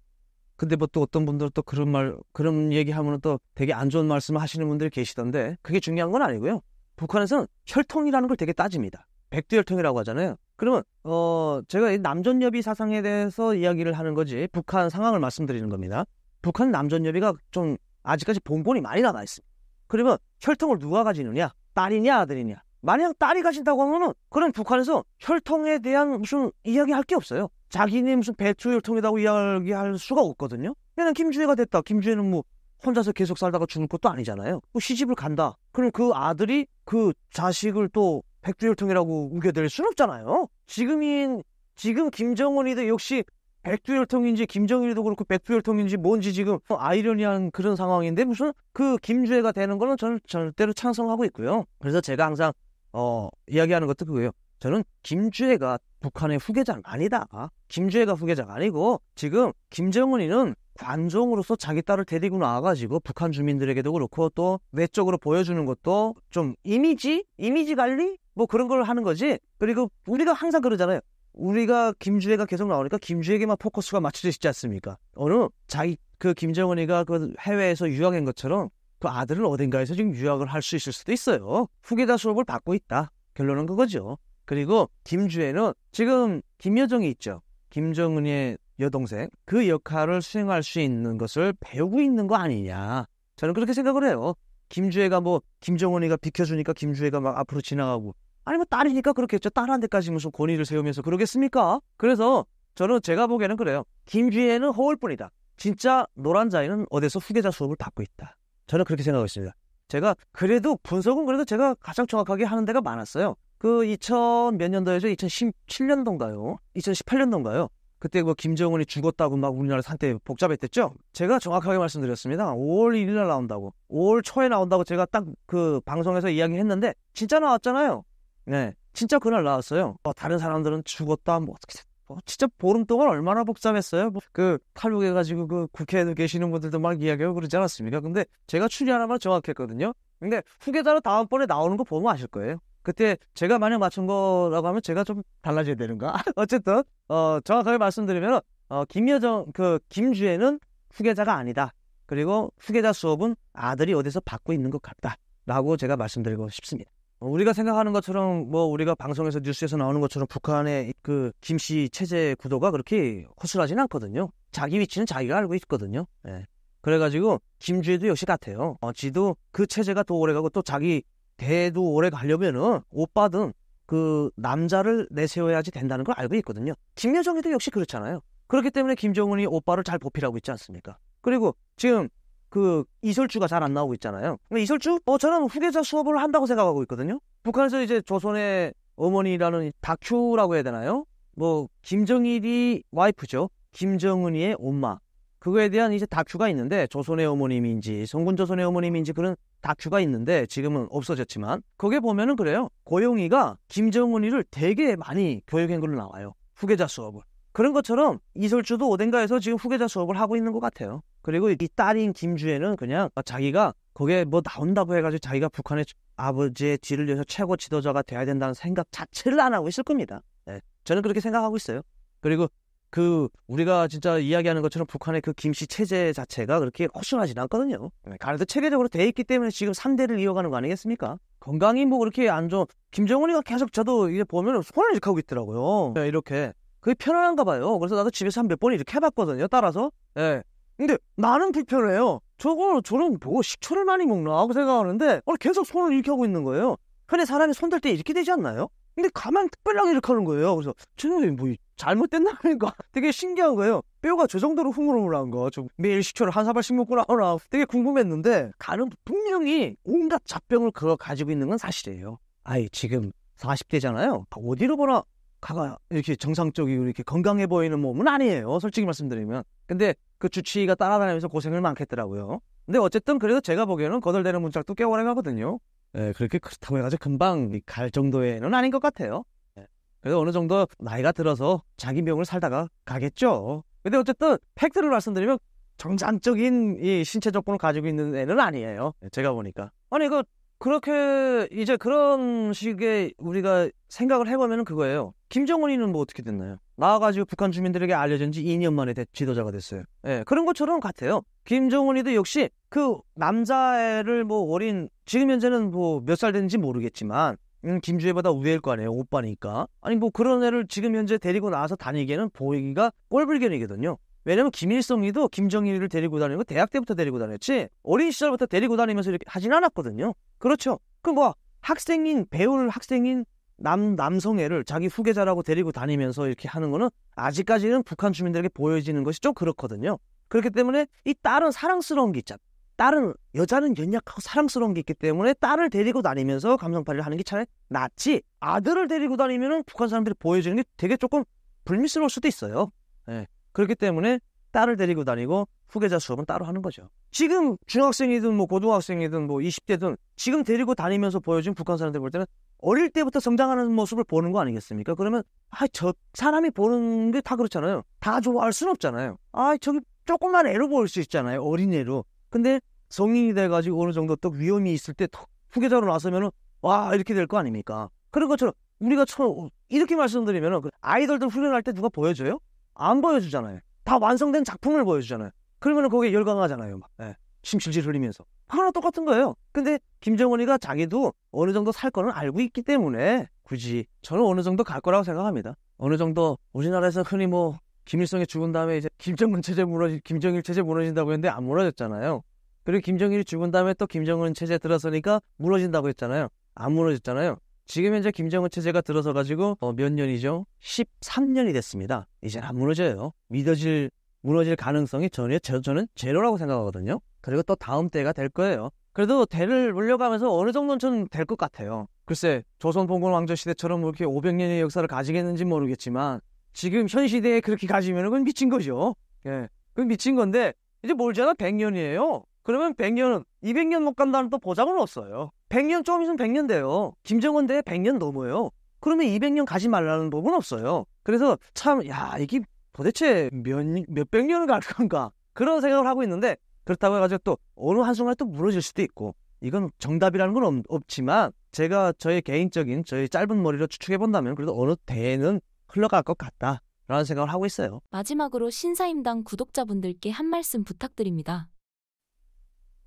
근데 뭐 또 어떤 분들은 또 그런 말 그런 얘기하면은 또 되게 안 좋은 말씀을 하시는 분들이 계시던데 그게 중요한 건 아니고요. 북한에서는 혈통이라는 걸 되게 따집니다. 백두혈통이라고 하잖아요. 그러면 어 제가 남전여비 사상에 대해서 이야기를 하는 거지 북한 상황을 말씀드리는 겁니다. 북한 남전여비가좀 아직까지 봉본이 많이 남아있습니다. 그러면 혈통을 누가 가지느냐? 딸이냐 아들이냐? 만약 딸이 가진다고 하면은 그런 북한에서 혈통에 대한 무슨 이야기할 게 없어요. 자기네 무슨 배추 혈통이라고 이야기할 수가 없거든요. 그냥 김주혜가 됐다. 김주혜는 뭐 혼자서 계속 살다가 죽는 것도 아니잖아요. 뭐 시집을 간다. 그럼 그 아들이 그 자식을 또백주혈통이라고 우겨댈 순 없잖아요. 지금인 지금 김정은이도 역시 백두혈통인지 김정일도 그렇고 백두혈통인지 뭔지 지금 어, 아이러니한 그런 상황인데 무슨 그 김주애가 되는 거는 저는 절대로 찬성하고 있고요. 그래서 제가 항상 어 이야기하는 것도 그거예요. 저는 김주애가 북한의 후계자는 아니다. 김주애가 후계자가 아니고 지금 김정은이는 관종으로서 자기 딸을 데리고 나와가지고 북한 주민들에게도 그렇고 또 외적으로 보여주는 것도 좀 이미지 이미지 관리 뭐 그런 걸 하는 거지. 그리고 우리가 항상 그러잖아요. 우리가 김주혜가 계속 나오니까 김주혜에게만 포커스가 맞춰져 있지 않습니까? 어느 자기 그 김정은이가 그 해외에서 유학한 것처럼 그아들은 어딘가에서 지금 유학을 할 수 있을 수도 있어요. 후계자 수업을 받고 있다. 결론은 그거죠. 그리고 김주혜는 지금 김여정이 있죠. 김정은의 여동생 그 역할을 수행할 수 있는 것을 배우고 있는 거 아니냐. 저는 그렇게 생각을 해요. 김주혜가 뭐 김정은이가 비켜주니까 김주혜가 막 앞으로 지나가고 아니뭐 딸이니까 그렇겠죠. 딸한테까지 무슨 권위를 세우면서 그러겠습니까? 그래서 저는 제가 보기에는 그래요. 김기혜는 허울뿐이다. 진짜 노란자인는 어디서 후계자 수업을 받고 있다. 저는 그렇게 생각하고 있습니다. 제가 그래도 분석은 그래도 제가 가장 정확하게 하는 데가 많았어요. 그 2000 몇 년도에서 2017년도인가요? 2018년도인가요? 그때 뭐 김정은이 죽었다고 막 우리나라 상태 복잡했댔죠? 제가 정확하게 말씀드렸습니다. 5월 1일 날 나온다고. 5월 초에 나온다고 제가 딱 그 방송에서 이야기했는데 진짜 나왔잖아요. 네, 진짜 그날 나왔어요. 뭐 다른 사람들은 죽었다, 뭐 어떻게 됐다. 뭐 진짜 보름 동안 얼마나 복잡했어요. 뭐그 탈북해가지고 그 국회에도 계시는 분들도 막 이야기하고 그러지 않았습니까? 근데 제가 추리하나만 정확했거든요. 근데 후계자로 다음번에 나오는 거 보면 아실 거예요. 그때 제가 만약 맞춘 거라고 하면 제가 좀 달라져야 되는가? 어쨌든 어 정확하게 말씀드리면 어 김여정 그김주혜는 후계자가 아니다. 그리고 후계자 수업은 아들이 어디서 받고 있는 것 같다. 라고 제가 말씀드리고 싶습니다. 어, 우리가 생각하는 것처럼 뭐 우리가 방송에서 뉴스에서 나오는 것처럼 북한의 그 김씨 체제 구도가 그렇게 허술하진 않거든요. 자기 위치는 자기가 알고 있거든요. 예. 그래가지고 김주희도 역시 같아요. 어, 지도 그 체제가 더 오래가고 또 자기 대도 오래 가려면은 오빠든 그 남자를 내세워야지 된다는 걸 알고 있거든요. 김여정이도 역시 그렇잖아요. 그렇기 때문에 김정은이 오빠를 잘 보필하고 있지 않습니까? 그리고 지금 그 이설주가 잘 안 나오고 있잖아요. 이설주? 어, 저는 후계자 수업을 한다고 생각하고 있거든요. 북한에서 이제 조선의 어머니라는 다큐라고 해야 되나요? 뭐 김정일이 와이프죠. 김정은이의 엄마. 그거에 대한 이제 다큐가 있는데 조선의 어머님인지 성군조선의 어머님인지 그런 다큐가 있는데 지금은 없어졌지만 거기에 보면은 그래요. 고용이가 김정은이를 되게 많이 교육한 걸로 나와요. 후계자 수업을. 그런 것처럼 이솔주도 오뎅가에서 지금 후계자 수업을 하고 있는 것 같아요. 그리고 이 딸인 김주혜는 그냥 자기가 거기에 뭐 나온다고 해가지고 자기가 북한의 아버지의 뒤를 이어서 최고 지도자가 돼야 된다는 생각 자체를 안 하고 있을 겁니다. 네, 저는 그렇게 생각하고 있어요. 그리고 그 우리가 진짜 이야기하는 것처럼 북한의 그 김씨 체제 자체가 그렇게 허술하진 않거든요. 네, 가래도 체계적으로 돼 있기 때문에 지금 3대를 이어가는 거 아니겠습니까? 건강이 뭐 그렇게 안 좋은 김정은이가 계속 저도 이제 보면 손을 이렇게 하고 있더라고요. 네, 이렇게 그게 편안한가 봐요. 그래서 나도 집에서 한 몇 번 이렇게 해봤거든요. 따라서. 예. 근데 나는 불편해요. 저거 저런 뭐 식초를 많이 먹나 하고 생각하는데 어, 계속 손을 이렇게 하고 있는 거예요. 흔히 사람이 손댈 때 이렇게 되지 않나요? 근데 가만 특별하게 이렇게 하는 거예요. 그래서 저놈이 뭐 잘못됐나 그러니까 되게 신기한 거예요. 뼈가 저 정도로 흐물흐물한 거. 좀 매일 식초를 한 사발씩 먹구나 하나 되게 궁금했는데 가는 분명히 온갖 잡병을 그거 가지고 있는 건 사실이에요. 아이 지금 40대잖아요. 어디로 보나 가가 이렇게 정상적이고 이렇게 건강해 보이는 몸은 아니에요. 솔직히 말씀드리면. 근데 그 주치의가 따라다니면서 고생을 많겠더라고요. 근데 어쨌든 그래도 제가 보기에는 거덜대는 문짝도 꽤 오래 가거든요. 예, 그렇게 그렇다고 해가지고 금방 갈 정도에는 아닌 것 같아요. 예, 그래서 어느 정도 나이가 들어서 자기 병을 살다가 가겠죠. 근데 어쨌든 팩트를 말씀드리면 정상적인 이 신체 조건을 가지고 있는 애는 아니에요. 제가 보니까. 아니, 그 그렇게 이제 그런 식의 우리가 생각을 해보면 그거예요. 김정은이는 뭐 어떻게 됐나요? 나와가지고 북한 주민들에게 알려진 지 2년 만에 대, 지도자가 됐어요. 예, 그런 것처럼 같아요. 김정은이도 역시 그 남자애를 뭐 어린 지금 현재는 뭐 몇 살 됐는지 모르겠지만 음, 김주혜보다 우애일 거 아니에요 오빠니까 아니 뭐 그런 애를 지금 현재 데리고 나와서 다니기에는 보이기가 꼴불견이거든요 왜냐면 김일성이도 김정일을 데리고 다니는 거 대학 때부터 데리고 다녔지 어린 시절부터 데리고 다니면서 이렇게 하진 않았거든요. 그렇죠. 그럼 뭐 학생인 배울 학생인 남 남성애를 자기 후계자라고 데리고 다니면서 이렇게 하는 거는 아직까지는 북한 주민들에게 보여지는 것이 좀 그렇거든요. 그렇기 때문에 이 딸은 사랑스러운 게 있잖아. 딸은 여자는 연약하고 사랑스러운 게 있기 때문에 딸을 데리고 다니면서 감성팔이를 하는 게 차라리 낫지 아들을 데리고 다니면 북한 사람들이 보여주는 게 되게 조금 불미스러울 수도 있어요. 네. 그렇기 때문에 딸을 데리고 다니고 후계자 수업은 따로 하는 거죠. 지금 중학생이든 뭐 고등학생이든 뭐 20대든 지금 데리고 다니면서 보여준 북한 사람들 볼 때는 어릴 때부터 성장하는 모습을 보는 거 아니겠습니까? 그러면 아저 사람이 보는 게 다 그렇잖아요. 다 좋아할 순 없잖아요. 아 저기 조금만 애로 보일 수 있잖아요. 어린 애로. 근데 성인이 돼가지고 어느 정도 또 위험이 있을 때 후계자로 나서면은 와 이렇게 될 거 아닙니까? 그런 것처럼 우리가 처음 이렇게 말씀드리면은 그 아이돌들 훈련할 때 누가 보여줘요? 안 보여주잖아요. 다 완성된 작품을 보여주잖아요. 그러면 거기에 열광하잖아요. 막 예, 심질질 흘리면서 하나 똑같은 거예요. 근데 김정은이가 자기도 어느 정도 살 거는 알고 있기 때문에 굳이 저는 어느 정도 갈 거라고 생각합니다. 어느 정도 우리나라에서 흔히 뭐 김일성이 죽은 다음에 이제 김정은 체제 무너지 김정일 체제 무너진다고 했는데 안 무너졌잖아요. 그리고 김정일이 죽은 다음에 또 김정은 체제 들어서니까 무너진다고 했잖아요. 안 무너졌잖아요. 지금 현재 김정은 체제가 들어서 가지고 어, 몇 년이죠? 13년이 됐습니다. 이제 는안 무너져요. 믿어질 무너질 가능성이 전혀 저, 저는 제로라고 생각하거든요. 그리고 또 다음 때가 될 거예요. 그래도 대를 물려가면서 어느 정도는 저는 될 것 같아요. 글쎄 조선 봉건 왕조 시대처럼 그렇게 뭐 500년의 역사를 가지겠는지 모르겠지만 지금 현 시대에 그렇게 가지면 그건 미친 거죠. 예, 그건 미친 건데 이제 몰잖아 100년이에요. 그러면 100년은 200년 못 간다는 또 보장은 없어요. 100년 조금 있으면 100년 돼요. 김정은 대 100년 넘어요. 그러면 200년 가지 말라는 법은 없어요. 그래서 참, 야, 이게 도대체 몇, 몇백 년을 갈 건가? 그런 생각을 하고 있는데, 그렇다고 해가지고 또 어느 한순간에 또 무너질 수도 있고, 이건 정답이라는 건 없, 지만 제가 저의 개인적인, 저의 짧은 머리로 추측해 본다면, 그래도 어느 대에는 흘러갈 것 같다. 라는 생각을 하고 있어요. 마지막으로 신사임당 구독자분들께 한 말씀 부탁드립니다.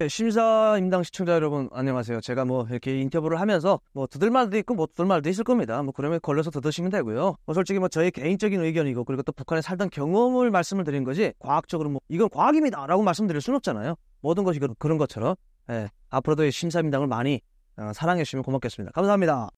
네, 심사임당 시청자 여러분 안녕하세요. 제가 뭐 이렇게 인터뷰를 하면서 뭐 두들 말도 있고 뭐 두들 말도 있을 겁니다. 뭐 그러면 걸려서 듣으시면 되고요. 뭐 솔직히 뭐 저의 개인적인 의견이고 그리고 또 북한에 살던 경험을 말씀을 드린 거지 과학적으로 뭐 이건 과학입니다라고 말씀드릴 수는 없잖아요. 모든 것이 그런 것처럼 예, 앞으로도 심사임당을 많이 어, 사랑해 주시면 고맙겠습니다. 감사합니다.